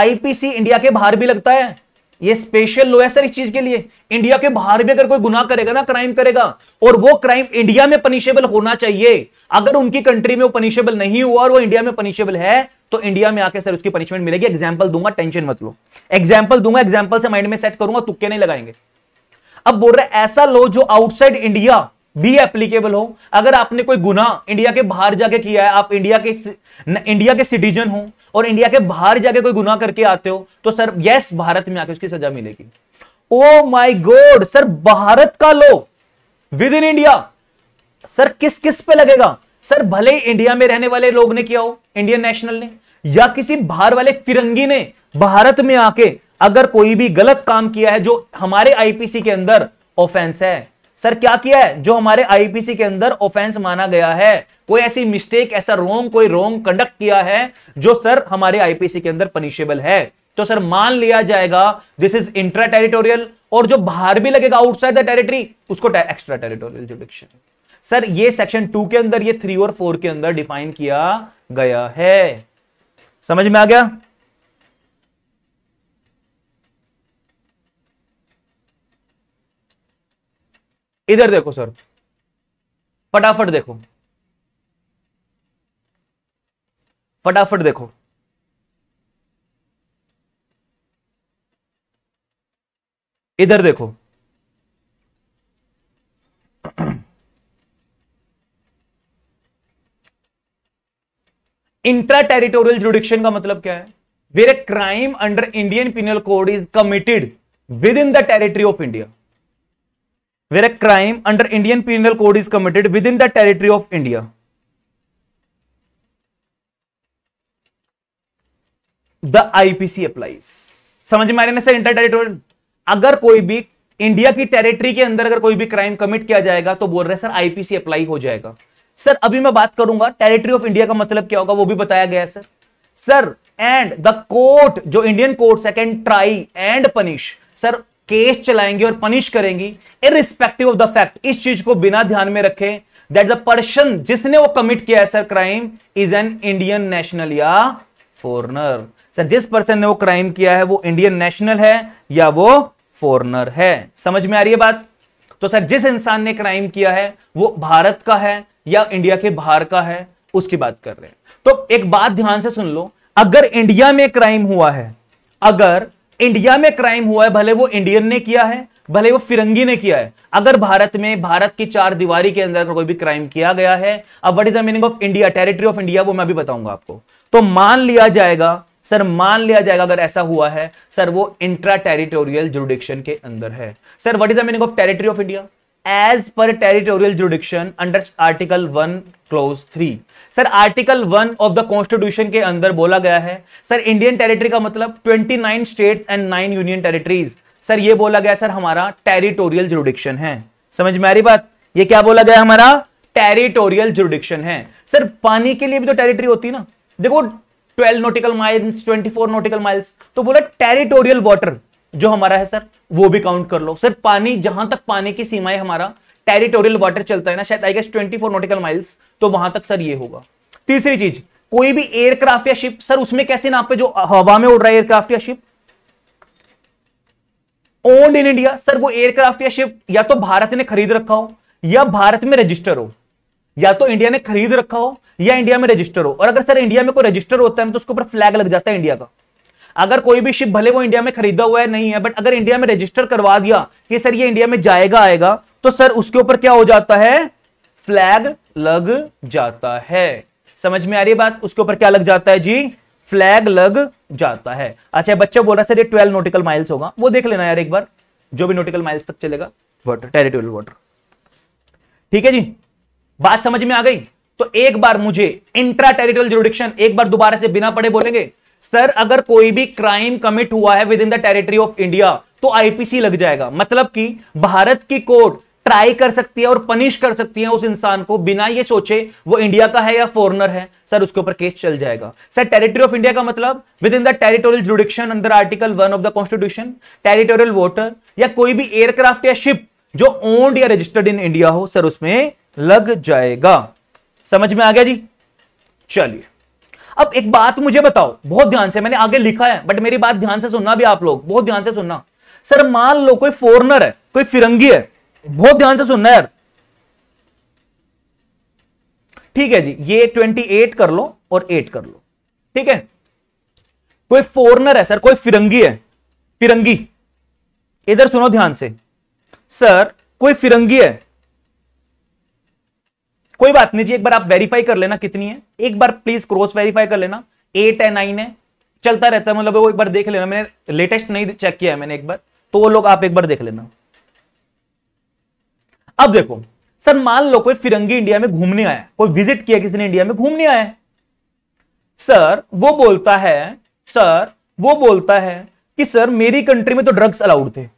आईपीसी इंडिया के बाहर भी लगता है ये स्पेशल लॉ है सर इस चीज के लिए इंडिया के बाहर भी अगर कोई गुनाह करेगा ना क्राइम करेगा और वो क्राइम इंडिया में पनिशेबल होना चाहिए अगर उनकी कंट्री में वो पनिशेबल नहीं हुआ और वो इंडिया में पनिशेबल है तो इंडिया में आके सर उसकी पनिशमेंट मिलेगी एग्जाम्पल दूंगा टेंशन मत लो एग्जाम्पल दूंगा एग्जाम्पल से माइंड में सेट करूंगा तुक्के नहीं लगाएंगे अब बोल रहे ऐसा लो जो आउटसाइड इंडिया भी एप्लीकेबल हो अगर आपने कोई गुना इंडिया के बाहर जाके किया है आप इंडिया के इंडिया के सिटीजन हो और इंडिया के बाहर जाके कोई गुना करके आते हो तो सर यस भारत में आके उसकी सजा मिलेगी oh my god sir Bharat का law within India sir किस किस पे लगेगा सर भले ही इंडिया में रहने वाले लोग ने किया हो इंडियन नेशनल ने या किसी बाहर वाले फिरंगी ने भारत में आके अगर कोई भी गलत काम किया है जो हमारे आईपीसी के अंदर ऑफेंस है सर क्या किया है जो हमारे आईपीसी के अंदर ऑफेंस माना गया है कोई ऐसी मिस्टेक ऐसा रोंग कोई रोंग कंडक्ट किया है जो सर हमारे आईपीसी के अंदर पनिशेबल है तो सर मान लिया जाएगा दिस इज इंट्रा टेरिटोरियल और जो बाहर भी लगेगा आउटसाइड द टेरिटरी उसको एक्स्ट्रा टेरिटोरियल जुडिक्शन सर ये सेक्शन टू के अंदर ये थ्री और फोर के अंदर डिफाइन किया गया है समझ में आ गया इधर देखो सर फटाफट देखो फटाफट देखो इधर देखो इंट्रा टेरिटोरियल जुडिक्शन का मतलब क्या है where a crime under Indian penal code is committed within the territory of India where a crime under Indian Penal Code is committed within the territory of India. The IPC applies समझ में आ रहे inter territorial अगर कोई भी India की territory के अंदर अगर कोई भी क्राइम कमिट किया जाएगा तो बोल रहे सर आईपीसी अप्लाई हो जाएगा सर अभी मैं बात करूंगा टेरिटरी ऑफ इंडिया का मतलब क्या होगा वो भी बताया गया sir sir and the court जो इंडियन कोर्ट है can try and punish sir case चलाएंगी और पनिश करेंगी इरिस्पेक्टिव ऑफ द फैक्ट इस चीज को बिना ध्यान में रखे दैट द पर्सन जिसने वो कमिट किया है sir crime is an Indian national या फॉरनर सर जिस पर्सन ने वो क्राइम किया है वो इंडियन नेशनल है या वो फॉरनर है समझ में आ रही है बात तो सर जिस इंसान ने क्राइम किया है वो भारत का है या इंडिया के बाहर का है उसकी बात कर रहे हैं तो एक बात ध्यान से सुन लो अगर इंडिया में क्राइम हुआ है अगर इंडिया में क्राइम हुआ है भले वो इंडियन ने किया है भले वो फिरंगी ने किया है अगर भारत में भारत की चार दीवारी के अंदर कोई भी क्राइम किया गया है अब what is the meaning of India territory of India वो मैं भी बताऊंगा आपको तो मान लिया जाएगा सर मान लिया जाएगा अगर ऐसा हुआ है सर वो इंट्रा टेरिटोरियल जुडिक्शन के अंदर है sir what is the meaning of territory of India as पर territorial jurisdiction under article one clause three sir article one of the constitution के अंदर बोला गया है सर इंडियन टेरिटरी का मतलब twenty nine states and nine union territories sir ये बोला गया सर हमारा टेरिटोरियल जुडिक्शन है समझ में आ रही बात ये क्या बोला गया हमारा टेरिटोरियल जुडिक्शन है सर पानी के लिए भी तो टेरिटरी होती है ना देखो 12 नोटिकल माइल्स 24 नोटिकल माइल्स तो बोला टेरिटोरियल वाटर जो हमारा है सर वो भी काउंट कर लो सर पानी जहां तक पानी की सीमाएं हमारा टेरिटोरियल वाटर चलता है ना शायद आई गेस 24 नोटिकल माइल्स तो वहां तक सर ये होगा तीसरी चीज कोई भी एयरक्राफ्ट या शिप सर उसमें कैसे ना पे जो हवा में उड़ रहा है एयरक्राफ्ट या ship owned in India sir वो एयरक्राफ्ट या शिप या तो भारत ने खरीद रखा हो या भारत में रजिस्टर हो या तो इंडिया ने खरीद रखा हो या इंडिया में रजिस्टर हो और अगर सर इंडिया में कोई रजिस्टर होता है तो उसके ऊपर फ्लैग लग जाता है इंडिया का अगर कोई भी शिप भले वो इंडिया में खरीदा हुआ है नहीं है बट अगर इंडिया में रजिस्टर करवा दिया कि सर ये इंडिया में जाएगा आएगा तो सर उसके ऊपर क्या हो जाता है फ्लैग लग जाता है समझ में आ रही है बात उसके ऊपर क्या लग जाता है जी फ्लैग लग जाता है अच्छा बच्चा बोल रहा सर ये ट्वेल्व नोटिकल माइल्स होगा वो देख लेना यार एक बार जो भी नोटिकल माइल्स तक चलेगा वाटर टेरिटोरियल वाटर ठीक है जी बात समझ में आ गई तो एक बार मुझे इंट्रा टेरिटोरियल जोडिक्शन एक बार दोबारा से बिना पढ़े बोलेंगे सर अगर कोई भी क्राइम कमिट हुआ है within the territory of India तो आईपीसी लग जाएगा मतलब कि भारत की कोर्ट ट्राई कर सकती है और पनिश कर सकती है उस इंसान को बिना ये सोचे वो इंडिया का है या फॉरनर है सर उसके ऊपर केस चल जाएगा सर टेरिटरी ऑफ इंडिया का मतलब within the territorial jurisdiction under article one of the constitution territorial water या कोई भी एयरक्राफ्ट या शिप जो ओन्ड या रजिस्टर्ड इन इंडिया हो सर उसमें लग जाएगा समझ में आ गया जी चलिए अब एक बात मुझे बताओ बहुत ध्यान से मैंने आगे लिखा है बट मेरी बात ध्यान से सुनना भी आप लोग बहुत ध्यान से सुनना सर मान लो कोई फॉरनर है कोई फिरंगी है बहुत ध्यान से सुनना यार ठीक है जी ये ट्वेंटी एट कर लो और एट कर लो ठीक है कोई फॉरनर है सर कोई फिरंगी है फिरंगी इधर सुनो ध्यान से सर कोई फिरंगी है कोई बात नहीं जी एक बार आप वेरीफाई कर लेना कितनी है एक बार प्लीज क्रॉस वेरीफाई कर लेना एट है नाइन है चलता रहता है मतलब वो एक बार देख लेना मैंने लेटेस्ट नहीं चेक किया है मैंने एक बार तो वो लोग आप एक बार देख लेना अब देखो सर मान लो कोई फिरंगी इंडिया में घूमने आया कोई विजिट किया किसी ने इंडिया में घूमने आया सर वो बोलता है सर वो बोलता है कि सर मेरी कंट्री में तो ड्रग्स अलाउड थे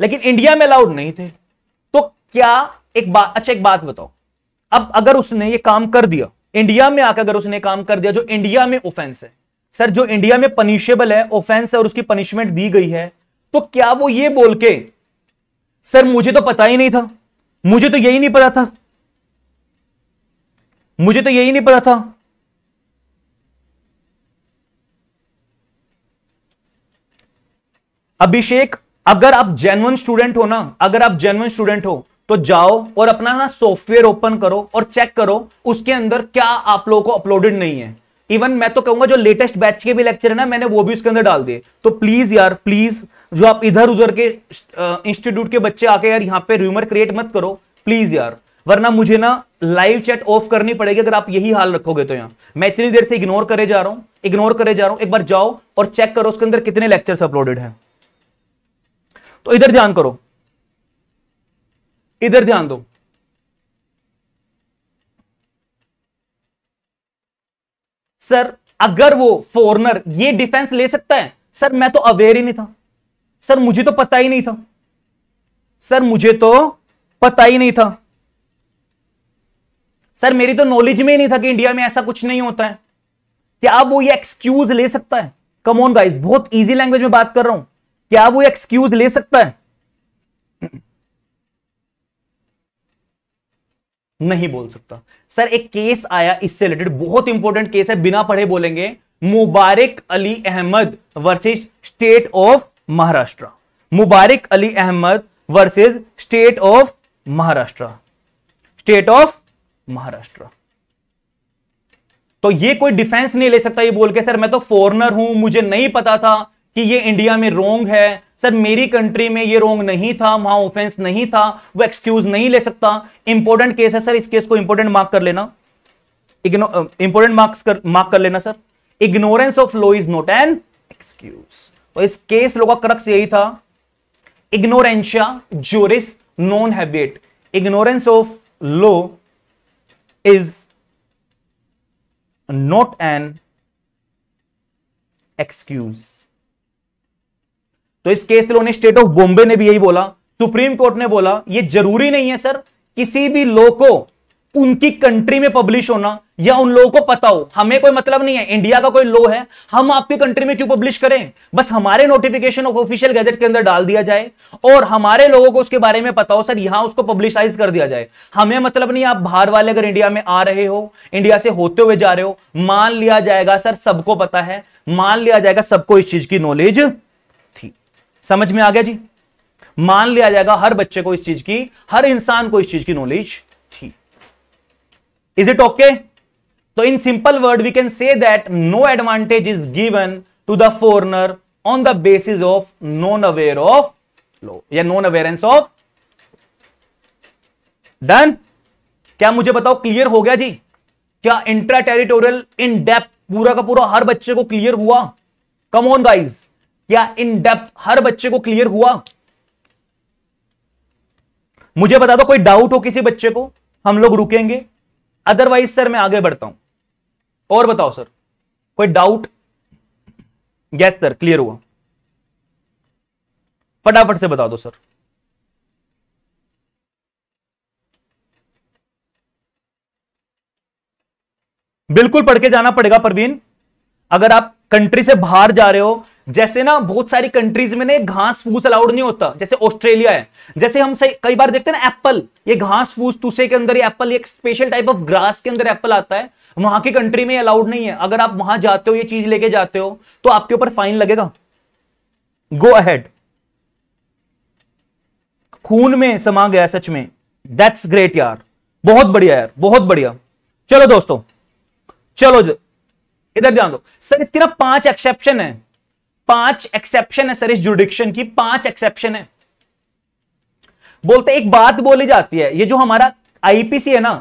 लेकिन इंडिया में अलाउड नहीं थे तो क्या एक बात अच्छा एक बात बताओ अब अगर उसने ये काम कर दिया इंडिया में आकर अगर उसने काम कर दिया जो इंडिया में ऑफेंस है सर जो इंडिया में पनिशेबल है ऑफेंस है और उसकी पनिशमेंट दी गई है तो क्या वो ये बोल के सर मुझे तो पता ही नहीं था मुझे तो यही नहीं पता था मुझे तो यही नहीं पता था अभिषेक अगर आप जेनवन स्टूडेंट हो ना अगर आप जेनवन स्टूडेंट हो तो जाओ और अपना ना सॉफ्टवेयर ओपन करो और चेक करो उसके अंदर क्या आप लोगों को अपलोडेड नहीं है इवन मैं तो कहूंगा जो लेटेस्ट बैच के भी लेक्चर है ना मैंने वो भी उसके अंदर डाल दिए तो प्लीज यार प्लीज जो आप इधर उधर के इंस्टीट्यूट के बच्चे आके यार यहां पे र्यूमर क्रिएट मत करो प्लीज यार वरना मुझे ना लाइव चैट ऑफ करनी पड़ेगी अगर आप यही हाल रखोगे तो यहां मैं इतनी देर से इग्नोर करे जा रहा हूं इग्नोर करे जा रहा हूं एक बार जाओ और चेक करो उसके अंदर कितने लेक्चर अपलोडेड है तो इधर ध्यान करो इधर ध्यान दो सर अगर वो फॉरनर ये डिफेंस ले सकता है सर मैं तो अवेयर ही नहीं था सर मुझे तो पता ही नहीं था सर मुझे तो पता ही नहीं था सर मेरी तो नॉलेज में ही नहीं था कि इंडिया में ऐसा कुछ नहीं होता है क्या वो ये एक्सक्यूज ले सकता है कमोन गाइस बहुत इजी लैंग्वेज में बात कर रहा हूं क्या वो एक्सक्यूज ले सकता है नहीं बोल सकता सर एक केस आया इससे रिलेटेड बहुत इंपॉर्टेंट केस है बिना पढ़े बोलेंगे Mubarak Ali Ahmed versus state of Maharashtra Mubarak Ali Ahmed versus state of Maharashtra state of Maharashtra तो ये कोई डिफेंस नहीं ले सकता ये बोल के सर मैं तो फॉरनर हूं मुझे नहीं पता था कि ये इंडिया में रोंग है सर मेरी कंट्री में ये रोंग नहीं था वहां ऑफेंस नहीं था वो एक्सक्यूज नहीं ले सकता इंपोर्टेंट केस है सर इस केस को इंपोर्टेंट मार्क कर लेना इंपोर्टेंट मार्क्स कर मार्क कर लेना sir ignorance of law is not an excuse तो इस केस लोग का क्रक्स यही था इग्नोरेंशिया जोरिस नॉन हैबिट ignorance of law is not an excuse तो इस केस लो ने स्टेट ऑफ बॉम्बे ने भी यही बोला सुप्रीम कोर्ट ने बोला ये जरूरी नहीं है सर किसी भी लॉ को उनकी कंट्री में पब्लिश होना या उन लोगों को पता हो हमें कोई मतलब नहीं है इंडिया का कोई लो है हम आपकी कंट्री में क्यों पब्लिश करें बस हमारे नोटिफिकेशन ऑफिशियल गैजेट के अंदर डाल दिया जाए और हमारे लोगों को उसके बारे में पता हो सर यहां उसको पब्लिशाइज कर दिया जाए हमें मतलब नहीं आप बाहर वाले अगर इंडिया में आ रहे हो इंडिया से होते हुए जा रहे हो मान लिया जाएगा सर सबको पता है मान लिया जाएगा सबको इस चीज की नॉलेज समझ में आ गया जी मान लिया जाएगा हर बच्चे को इस चीज की हर इंसान को इस चीज की नॉलेज थी इज इट ओके तो in simple word we can say that no advantage is given to the foreigner on the basis of non aware of law या नॉन अवेयरेंस ऑफ डन क्या मुझे बताओ क्लियर हो गया जी क्या intra territorial in depth पूरा का पूरा हर बच्चे को क्लियर हुआ कम ऑन गाइज या इन डेप्थ हर बच्चे को क्लियर हुआ मुझे बता दो कोई डाउट हो किसी बच्चे को हम लोग रुकेंगे अदरवाइज सर मैं आगे बढ़ता हूं और बताओ सर कोई डाउट यस सर क्लियर हुआ फटाफट से बता दो सर बिल्कुल पढ़ के जाना पड़ेगा परवीन अगर आप कंट्री से बाहर जा रहे हो जैसे ना बहुत सारी कंट्रीज में ना घास फूस अलाउड नहीं होता जैसे ऑस्ट्रेलिया है जैसे हम सही कई बार देखते हैं ना एप्पल ये घास फूस तुसे के अंदर एप्पल एक स्पेशल टाइप ऑफ ग्रास के अंदर एप्पल आता है वहां की कंट्री में अलाउड नहीं है अगर आप वहां जाते हो ये चीज लेके जाते हो तो आपके ऊपर फाइन लगेगा गो अहेड खून में समा गया सच में दैट्स ग्रेट यार बहुत बढ़िया यार बहुत बढ़िया चलो दोस्तों चलो इधर ध्यान दो सर इसके ना पांच एक्सेप्शन है पांच एक्सेप्शन है सर इस जुडिक्शन की पांच एक्सेप्शन है बोलते एक बात बोली जाती है ये जो हमारा आईपीसी है ना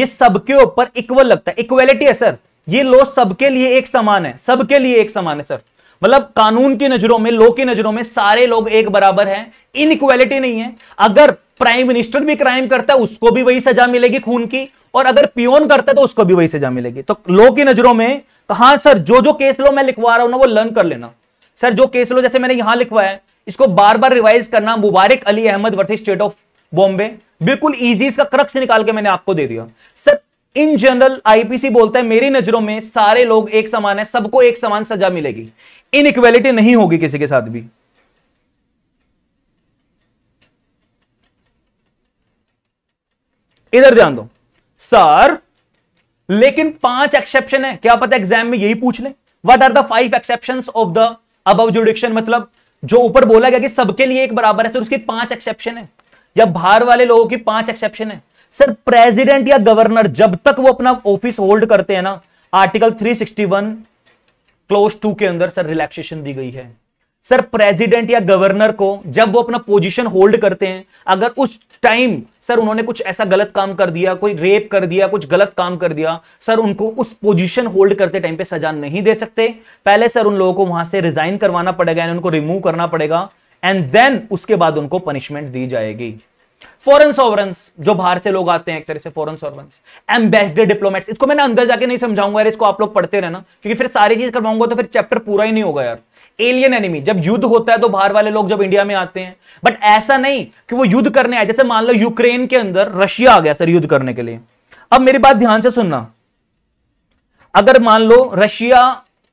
ये सबके ऊपर इक्वल लगता है इक्वेलिटी है सर ये लॉ सबके लिए एक समान है सबके लिए एक समान है सर मतलब कानून की नजरों में लॉ की नजरों में सारे लोग एक बराबर हैं इनइक्वालिटी नहीं है अगर प्राइम मिनिस्टर भी क्राइम करता है उसको भी वही सजा मिलेगी खून की और अगर पियोन करता है तो उसको भी वही सजा मिलेगी तो लो की नजरों में कहा सर जो जो केस लो मैं लिखवा रहा हूं ना वो लर्न कर लेना सर जो केस लो जैसे मैंने यहां लिखवाया है इसको बार बार रिवाइज करना Mubarak Ali Ahmed versus state of Bombay बिल्कुल ईजी इसका क्रक्स निकाल के मैंने आपको दे दिया सर इन जनरल आईपीसी बोलता है मेरी नजरों में सारे लोग एक समान है सबको एक समान सजा मिलेगी इनइक्वेलिटी नहीं होगी किसी के साथ भी इधर ध्यान दो सर लेकिन पांच एक्सेप्शन है क्या पता एग्जाम में यही पूछ ले what are the five exception of the अब जुडिक्शन मतलब जो ऊपर बोला गया कि सबके लिए एक बराबर है सर उसकी पांच एक्सेप्शन है या बाहर वाले लोगों की पांच एक्सेप्शन है सर प्रेसिडेंट या गवर्नर जब तक वो अपना ऑफिस होल्ड करते हैं ना आर्टिकल 361 क्लोज टू के अंदर सर रिलैक्सेशन दी गई है सर प्रेसिडेंट या गवर्नर को जब वो अपना पोजीशन होल्ड करते हैं अगर उस टाइम सर उन्होंने कुछ ऐसा गलत काम कर दिया कोई रेप कर दिया कुछ गलत काम कर दिया सर उनको उस पोजीशन होल्ड करते टाइम पे सजा नहीं दे सकते पहले सर उन लोगों को वहां से रिजाइन करवाना पड़ेगा उनको रिमूव करना पड़ेगा एंड देन उसके बाद उनको पनिशमेंट दी जाएगी फॉरेन सॉवरन्स जो बाहर से लोग आते हैं एक तरह से फॉरन सॉवरन्स एम्बेसडर डिप्लोमेट्स इसको मैंने अंदर जाके नहीं समझाऊंगा यार इसको आप लोग पढ़ते रहना क्योंकि फिर सारी चीज करवाऊंगा तो फिर चैप्टर पूरा ही नहीं होगा यार एलियन एनिमी जब युद्ध होता है तो बाहर वाले लोग जब इंडिया में आते हैं बट ऐसा नहीं कि वो युद्ध करने आए जैसे मान लो यूक्रेन के अंदर रशिया आ गया सर युद्ध करने के लिए अब मेरी बात ध्यान से सुनना अगर मान लो रशिया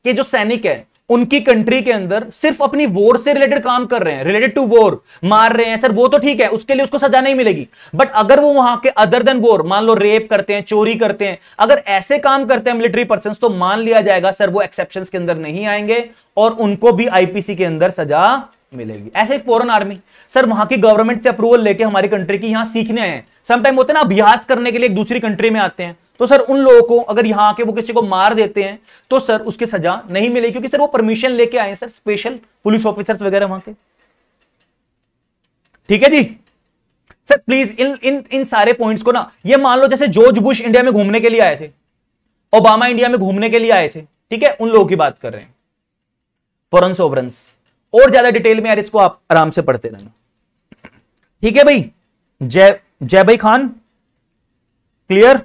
के जो सैनिक है उनकी कंट्री के अंदर सिर्फ अपनी वोर से रिलेटेड काम कर रहे हैं रिलेटेड टू वोर मार रहे हैं सर वो तो ठीक है उसके लिए उसको सजा नहीं मिलेगी बट अगर वो वहां के अदर देन वोर मान लो रेप करते हैं चोरी करते हैं अगर ऐसे काम करते हैं मिलिट्री पर्सन तो मान लिया जाएगा सर वो एक्सेप्शन के अंदर नहीं आएंगे और उनको भी आईपीसी के अंदर सजा मिलेगी ऐसे ही फॉरन आर्मी सर वहां की गवर्नमेंट से अप्रूवल लेके हमारी कंट्री की यहां सीखने आए हैं समटाइम होते हैं ना अभ्यास करने के लिए एक दूसरी कंट्री में आते हैं तो सर उन लोगों को अगर यहां आके वो किसी को मार देते हैं तो सर उसकी सजा नहीं मिलेगी क्योंकि सर वो परमिशन लेके आए सर स्पेशल पुलिस ऑफिसर्स वगैरह वहां के ठीक है जी सर प्लीज इन इन इन सारे पॉइंट्स को ना ये मान लो जैसे जॉर्ज बुश इंडिया में घूमने के लिए आए थे ओबामा इंडिया में घूमने के लिए आए थे ठीक है उन लोगों की बात कर रहे हैं फॉरन सोवरेंस और ज्यादा डिटेल में यार इसको आप आराम से पढ़ते रहना ठीक है भाई जय जय भाई खान क्लियर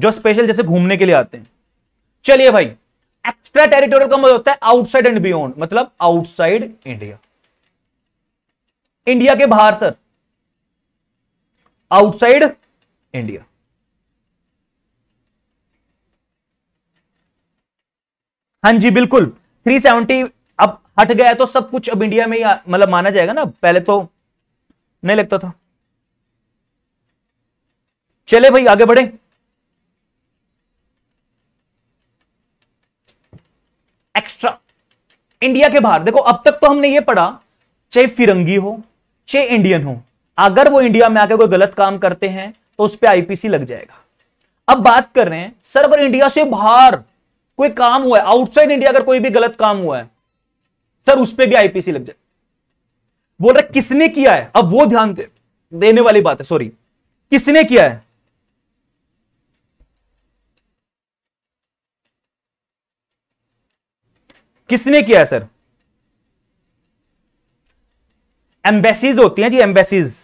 जो स्पेशल जैसे घूमने के लिए आते हैं चलिए भाई एक्स्ट्रा टेरिटोरियल का मतलब होता है आउटसाइड एंड बियॉन्ड मतलब आउटसाइड इंडिया इंडिया के बाहर सर आउटसाइड इंडिया हां जी बिल्कुल 370 अब हट गया तो सब कुछ अब इंडिया में ही मतलब माना जाएगा ना पहले तो नहीं लगता था चले भाई आगे बढ़े एक्स्ट्रा इंडिया के बाहर देखो अब तक तो हमने ये पढ़ा चाहे फिरंगी हो चाहे इंडियन हो अगर वो इंडिया में आकर कोई गलत काम करते हैं तो उस पर आईपीसी लग जाएगा अब बात कर रहे हैं सर अगर इंडिया से बाहर कोई काम हुआ है आउटसाइड इंडिया अगर कोई भी गलत काम हुआ है सर उस पर भी आईपीसी लग जाए बोल रहे किसने किया है अब वो ध्यान दे, देने वाली बात है सॉरी किसने किया है किसने किया है सर एम्बेसीज होती हैं जी एम्बेसीज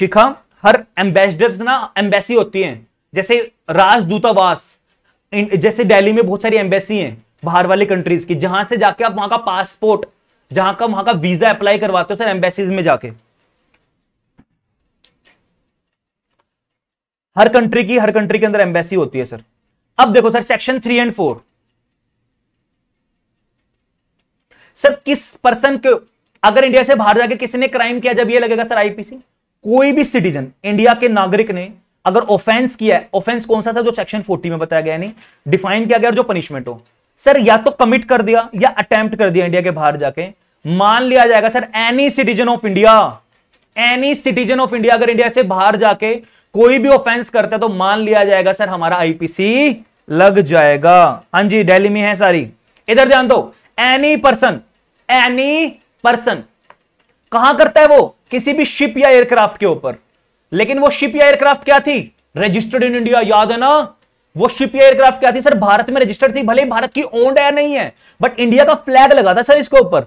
शिखा हर एम्बेसडर्स ना एम्बेसी होती हैं जैसे राजदूतावास जैसे दिल्ली में बहुत सारी एम्बेसी हैं बाहर वाले कंट्रीज की जहां से जाके आप वहां का पासपोर्ट जहां का वहां का वीजा अप्लाई करवाते हो सर एम्बेसीज में जाके हर कंट्री की हर कंट्री के अंदर एम्बेसी होती है सर अब देखो sir section three and four sir किस पर्सन के अगर इंडिया से बाहर जाके किसी ने क्राइम किया जब ये लगेगा सर आईपीसी कोई भी सिटीजन इंडिया के नागरिक ने अगर ऑफेंस किया ऑफेंस कौन सा सर जो सेक्शन 40 में बताया गया नहीं डिफाइन किया गया जो पनिशमेंट हो सर या तो कमिट कर दिया या अटेम्प्ट कर दिया इंडिया के बाहर जाके मान लिया जाएगा sir any citizen of India any citizen of India अगर इंडिया से बाहर जाके कोई भी ऑफेंस करता है तो मान लिया जाएगा सर हमारा आईपीसी लग जाएगा हां जी दिल्ली में है सारी इधर ध्यान दो एनी पर्सन एनी पर्सन कहां करता है वो किसी भी शिप या एयरक्राफ्ट के ऊपर लेकिन वो शिप या एयरक्राफ्ट क्या थी रजिस्टर्ड इन इंडिया याद है ना वो शिप या एयरक्राफ्ट क्या थी सर भारत में रजिस्टर्ड थी भले भारत की ओन्ड एयर नहीं है बट इंडिया का फ्लैग लगा था सर इसके ऊपर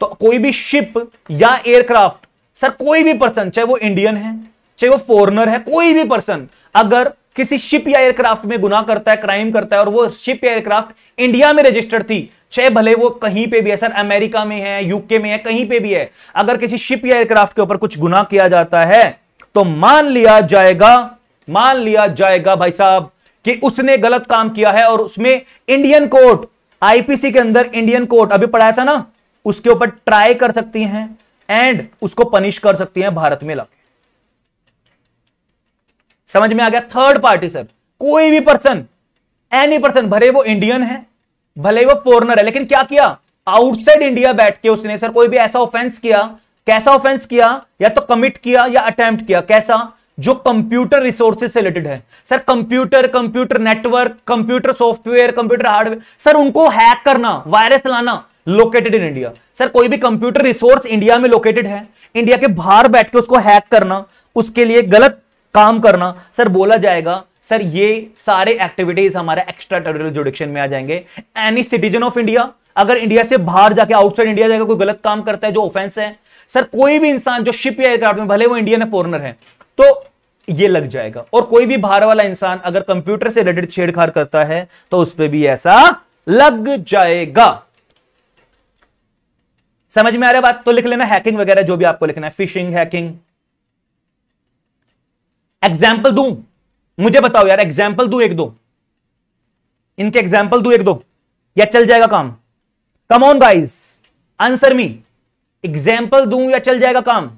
तो कोई भी शिप या एयरक्राफ्ट सर कोई भी पर्सन चाहे वो इंडियन है चाहे वो फॉरनर है कोई भी पर्सन अगर किसी शिप या एयरक्राफ्ट में गुना करता है क्राइम करता है और वो शिप या एयरक्राफ्ट इंडिया में रजिस्टर्ड थी चाहे भले वो कहीं पे भी है सर अमेरिका में है यूके में है कहीं पे भी है अगर किसी शिप या एयरक्राफ्ट के ऊपर कुछ गुना किया जाता है तो मान लिया जाएगा मान लिया जाएगा भाई साहब कि उसने गलत काम किया है और उसमें इंडियन कोर्ट आईपीसी के अंदर इंडियन कोर्ट अभी पढ़ाया था ना उसके ऊपर ट्राई कर सकती हैं एंड उसको पनिश कर सकती हैं भारत में लाके समझ में आ गया थर्ड पार्टी सर कोई भी पर्सन एनी पर्सन भरे वो इंडियन है भले ही वो फॉरनर है लेकिन क्या किया आउटसाइड इंडिया बैठ के उसने सर कोई भी ऐसा ऑफेंस किया कैसा ऑफेंस किया या तो कमिट किया या अटेम्प्ट किया कैसा जो कंप्यूटर रिसोर्सेज से रिलेटेड है sir computer computer network computer software computer hardware sir उनको हैक करना वायरस लाना लोकेटेड इन इंडिया सर कोई भी कंप्यूटर रिसोर्स इंडिया में लोकेटेड है इंडिया के बाहर बैठ के उसको हैक करना उसके लिए गलत काम करना सर बोला जाएगा सर ये सारे एक्टिविटीज हमारे एक्स्ट्रा टेरिटोरियल जुडिक्शन में आ जाएंगे एनी सिटीजन ऑफ इंडिया अगर इंडिया से बाहर जाके आउटसाइड इंडिया जाकर कोई गलत काम करता है जो ऑफेंस है सर कोई भी इंसान जो शिप या एयरक्राफ्ट में भले वो इंडियन है फॉरनर है तो ये लग जाएगा और कोई भी बाहर वाला इंसान अगर कंप्यूटर से रिलेटेड छेड़खाड़ करता है तो उस पर भी ऐसा लग जाएगा समझ में आ रहा है बात तो लिख लेना हैकिंग वगैरह जो भी आपको लिखना है फिशिंग हैकिंग एग्जाम्पल दू मुझे बताओ यार एग्जाम्पल दू एक दो इनके एग्जाम्पल दू एक दो या चल जाएगा काम come on guys answer me example दू या चल जाएगा काम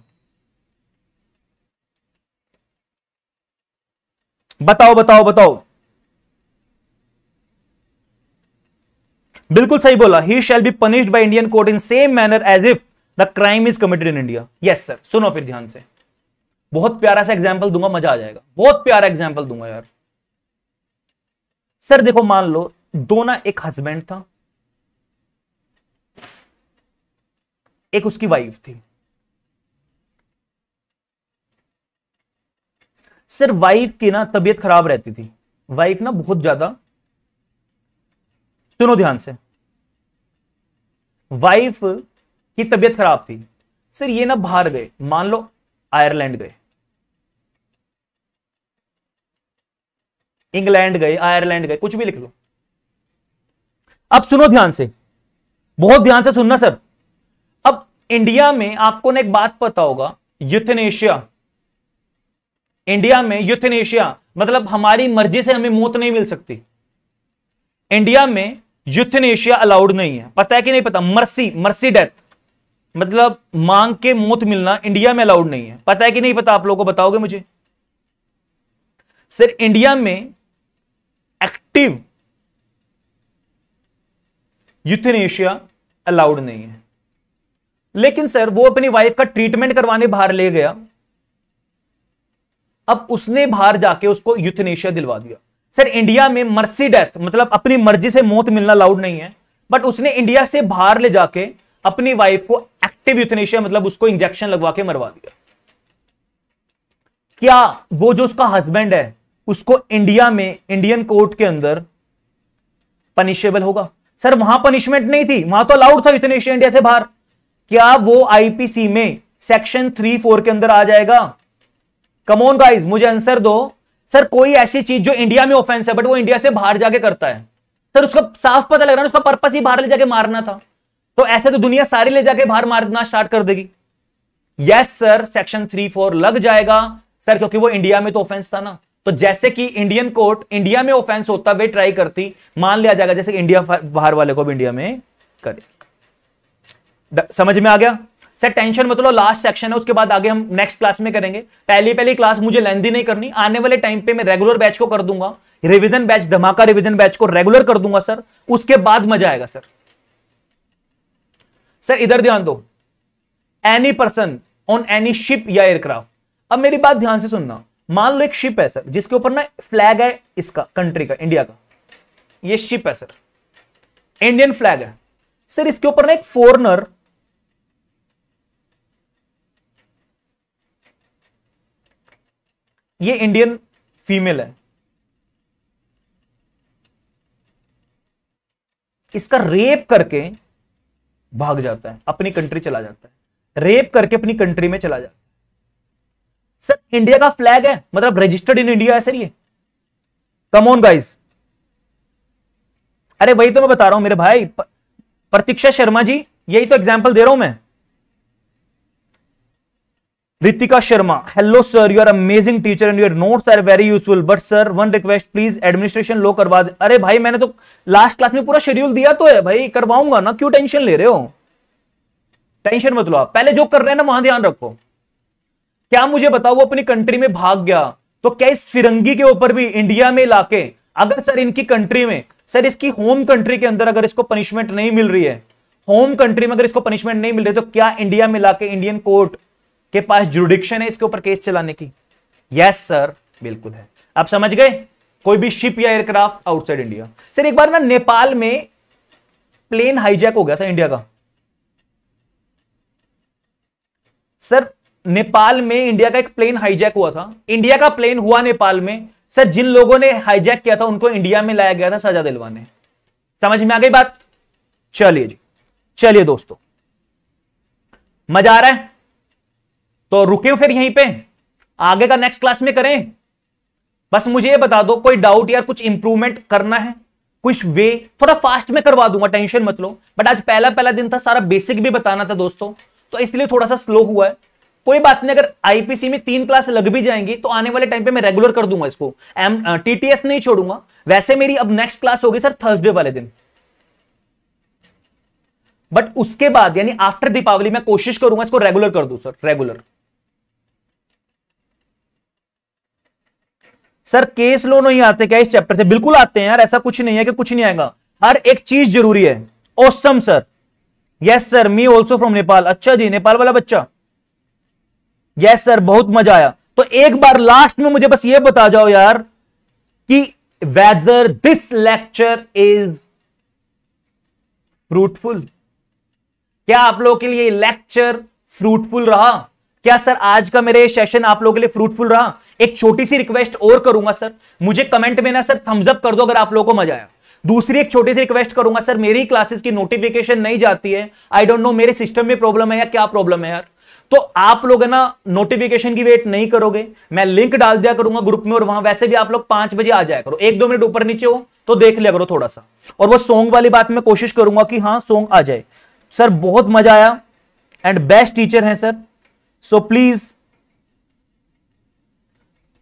बताओ बताओ बताओ बिल्कुल सही बोला he shall be punished by Indian court in same manner as if the crime is committed in India yes sir सुनो फिर ध्यान से बहुत प्यारा सा एग्जाम्पल दूंगा मजा आ जाएगा बहुत प्यारा एग्जाम्पल दूंगा यार सर देखो मान लो दोना एक हस्बैंड था एक उसकी वाइफ थी सर वाइफ की ना तबीयत खराब रहती थी वाइफ ना बहुत ज्यादा सुनो ध्यान से वाइफ की तबीयत खराब थी सर ये ना बाहर गए मान लो आयरलैंड गए इंग्लैंड गए आयरलैंड गए कुछ भी लिख लो अब सुनो ध्यान से बहुत ध्यान से सुनना सर अब इंडिया में आपको ने एक बात पता होगा यूथनेशिया इंडिया में यूथनेशिया मतलब हमारी मर्जी से हमें मौत नहीं मिल सकती इंडिया में यूथनेशिया अलाउड नहीं है पता है कि नहीं पता मर्सी मर्सी डेथ मतलब मांग के मौत मिलना इंडिया में अलाउड नहीं है पता है कि नहीं पता आप लोगों को बताओगे मुझे सर इंडिया में एक्टिव यूथेनेशिया अलाउड नहीं है लेकिन सर वो अपनी वाइफ का ट्रीटमेंट करवाने बाहर ले गया अब उसने बाहर जाके उसको यूथनेशिया दिलवा दिया सर इंडिया में मर्सी डेथ मतलब अपनी मर्जी से मौत मिलना अलाउड नहीं है बट उसने इंडिया से बाहर ले जाके अपनी वाइफ को एक्टिव यूथनेशिया मतलब उसको इंजेक्शन लगवा के मरवा दिया क्या वो जो उसका हस्बैंड है उसको इंडिया में इंडियन कोर्ट के अंदर पनिशेबल होगा सर वहां पनिशमेंट नहीं थी वहां तो अलाउड था यूथनेशिया इंडिया से बाहर क्या वो आईपीसी में सेक्शन थ्री फोर के अंदर आ जाएगा कमोन गाइज मुझे आंसर दो सर कोई ऐसी चीज जो इंडिया में ऑफेंस है बट वो इंडिया से बाहर जाके करता है सर उसका साफ पता लग रहा है उसका पर्पस ही बाहर ले जाके मारना था तो ऐसे तो दुनिया सारी ले जाके बाहर मारना स्टार्ट कर देगी yes sir section three four लग जाएगा सर क्योंकि वो इंडिया में तो ऑफेंस था ना तो जैसे कि इंडियन कोर्ट इंडिया में ऑफेंस होता वे ट्राई करती मान लिया जाएगा जैसे इंडिया बाहर वाले को भी इंडिया में करे समझ में आ गया सर टेंशन मत लो लास्ट सेक्शन है उसके बाद आगे हम नेक्स्ट क्लास में करेंगे पहली पहली क्लास मुझे लेंदी नहीं करनी आने वाले टाइम पे मैं रेगुलर बैच को कर दूंगा रिवीजन बैच धमाका रिवीजन बैच को रेगुलर कर दूंगा सर उसके बाद मजा आएगा सर सर इधर ध्यान दो any person on any ship या एयरक्राफ्ट अब मेरी बात ध्यान से सुनना मान लो एक शिप है सर जिसके ऊपर ना फ्लैग है इसका कंट्री का इंडिया का ये शिप है सर इंडियन फ्लैग है सर इसके ऊपर ना एक फॉरनर ये इंडियन फीमेल है इसका रेप करके भाग जाता है अपनी कंट्री चला जाता है रेप करके अपनी कंट्री में चला जाता है सर इंडिया का फ्लैग है मतलब रजिस्टर्ड इन इंडिया है सर ये कम ऑन गाइस अरे वही तो मैं बता रहा हूं मेरे भाई प्रतीक्षा शर्मा जी यही तो एग्जाम्पल दे रहा हूं मैं Ritika Sharma hello sir you are amazing teacher and your notes are very useful but sir one request please administration law करवा दे अरे भाई मैंने तो लास्ट क्लास में पूरा शेड्यूल दिया तो है भाई करवाऊंगा ना क्यों टेंशन ले रहे हो टेंशन मत लो आप पहले जो कर रहे हैं ना वहां ध्यान रखो क्या मुझे बताओ वो अपनी कंट्री में भाग गया तो क्या इस फिरंगी के ऊपर भी इंडिया में लाके अगर सर इनकी कंट्री में सर इसकी होम कंट्री के अंदर अगर इसको पनिशमेंट नहीं मिल रही है होम कंट्री में अगर इसको पनिशमेंट नहीं मिल रही तो क्या इंडिया में लाके इंडियन कोर्ट के पास जुडिक्शन है इसके ऊपर केस चलाने की यस सर बिल्कुल है आप समझ गए कोई भी शिप या एयरक्राफ्ट आउटसाइड इंडिया सर एक बार ना नेपाल में प्लेन हाईजैक हो गया था इंडिया का सर नेपाल में इंडिया का एक प्लेन हाईजैक हुआ था इंडिया का प्लेन हुआ नेपाल में सर जिन लोगों ने हाईजैक किया था उनको इंडिया में लाया गया था सजा दिलवाने समझ में आ गई बात चलिए जी चलिए दोस्तों मजा आ रहा है तो रुके फिर यहीं पे आगे का नेक्स्ट क्लास में करें बस मुझे ये बता दो कोई डाउट यार कुछ इंप्रूवमेंट करना है कुछ वे थोड़ा फास्ट में करवा दूंगा टेंशन मत लो बट आज पहला पहला दिन था सारा बेसिक भी बताना था दोस्तों तो इसलिए थोड़ा सा स्लो हुआ है कोई बात नहीं अगर आईपीसी में तीन क्लास लग भी जाएंगी तो आने वाले टाइम पे मैं रेगुलर कर दूंगा इसको एम टीटीएस नहीं छोड़ूंगा वैसे मेरी अब नेक्स्ट क्लास होगी सर थर्सडे वाले दिन बट उसके बाद यानी आफ्टर दीपावली मैं कोशिश करूंगा इसको रेगुलर कर दू sir regular sir case law नहीं आते क्या इस चैप्टर से बिल्कुल आते हैं यार ऐसा कुछ नहीं है कि कुछ नहीं आएगा हर एक चीज जरूरी है awesome sir yes sir me also from Nepal अच्छा जी नेपाल वाला बच्चा यस सर बहुत मजा आया तो एक बार लास्ट में मुझे बस ये बता जाओ यार कि whether this lecture is fruitful क्या आप लोगों के लिए लेक्चर फ्रूटफुल रहा क्या सर आज का मेरे सेशन आप लोगों के लिए फ्रूटफुल रहा एक छोटी सी रिक्वेस्ट और करूंगा सर मुझे कमेंट में ना सर थम्सअप कर दो अगर आप लोगों को मजा आया दूसरी एक छोटी सी रिक्वेस्ट करूंगा सर मेरी क्लासेस की नोटिफिकेशन नहीं जाती है आई डोंट नो मेरे सिस्टम में प्रॉब्लम है या क्या प्रॉब्लम है यार तो आप लोग है ना नोटिफिकेशन की वेट नहीं करोगे मैं लिंक डाल दिया करूंगा ग्रुप में और वहां वैसे भी आप लोग पांच बजे आ जाया करो एक दो मिनट ऊपर नीचे हो तो देख लिया करो थोड़ा सा और वो सॉन्ग वाली बात मैं कोशिश करूंगा कि हाँ सॉन्ग आ जाए सर बहुत मजा आया एंड बेस्ट टीचर है सर सो प्लीज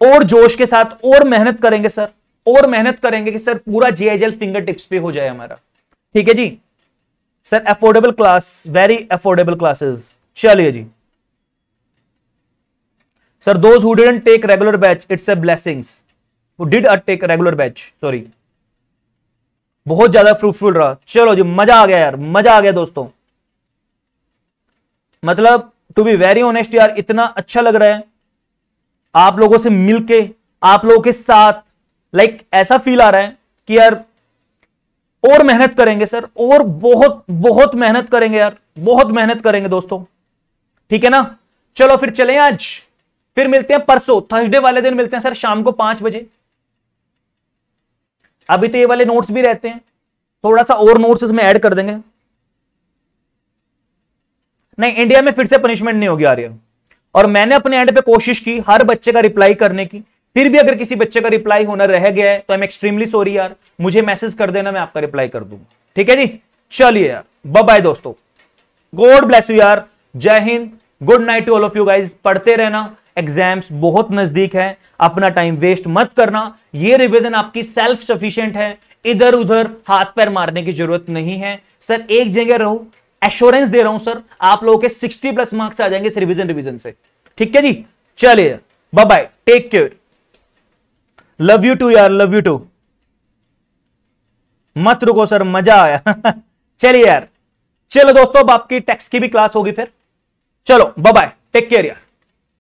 और जोश के साथ और मेहनत करेंगे सर और मेहनत करेंगे कि सर पूरा जीआईजेल फिंगर टिप्स पे हो जाए हमारा ठीक है जी sir affordable class very affordable classes चलिए जी sir those who didn't take regular batch it's a blessings who did take regular batch sorry बहुत ज्यादा फ्रूटफुल रहा चलो जी मजा आ गया यार मजा आ गया दोस्तों मतलब टू बी वेरी ऑनेस्ट यार इतना अच्छा लग रहा है आप लोगों से मिलके आप लोगों के साथ लाइक like, ऐसा फील आ रहा है कि यार और मेहनत करेंगे सर और बहुत बहुत मेहनत करेंगे यार बहुत मेहनत करेंगे दोस्तों ठीक है ना चलो फिर चले आज फिर मिलते हैं परसों थर्सडे वाले दिन मिलते हैं सर शाम को पांच बजे अभी तो ये वाले नोट्स भी रहते हैं थोड़ा सा और नोट्स इसमें ऐड कर देंगे नहीं इंडिया में फिर से पनिशमेंट नहीं होगी आर्य और मैंने अपने एंड पे कोशिश की हर बच्चे का रिप्लाई करने की फिर भी अगर किसी बच्चे का रिप्लाई होना रह गया है तो आई एम एक्सट्रीमली सॉरी यार मुझे मैसेज कर देना मैं आपका रिप्लाई कर दूंगा ठीक है जी चलिए यार बाय दोस्तों गॉड ब्लेस यू यार Jai Hind good night to all of you guys पढ़ते रहना एग्जाम्स बहुत नजदीक है अपना टाइम वेस्ट मत करना ये रिविजन आपकी सेल्फ सफिशियंट है इधर उधर हाथ पैर मारने की जरूरत नहीं है सर एक जगह रहो एश्योरेंस दे रहा हूं सर आप लोगों के 60 प्लस मार्क्स आ जाएंगे रिविजन रिवीजन रिवीजन से ठीक है जी चलिए bye bye take care love you too यार लव यू टू मत रुको सर मजा आया चलिए यार चलो दोस्तों अब आपकी टैक्स की भी क्लास होगी फिर चलो बाय बाय टेक केयर यार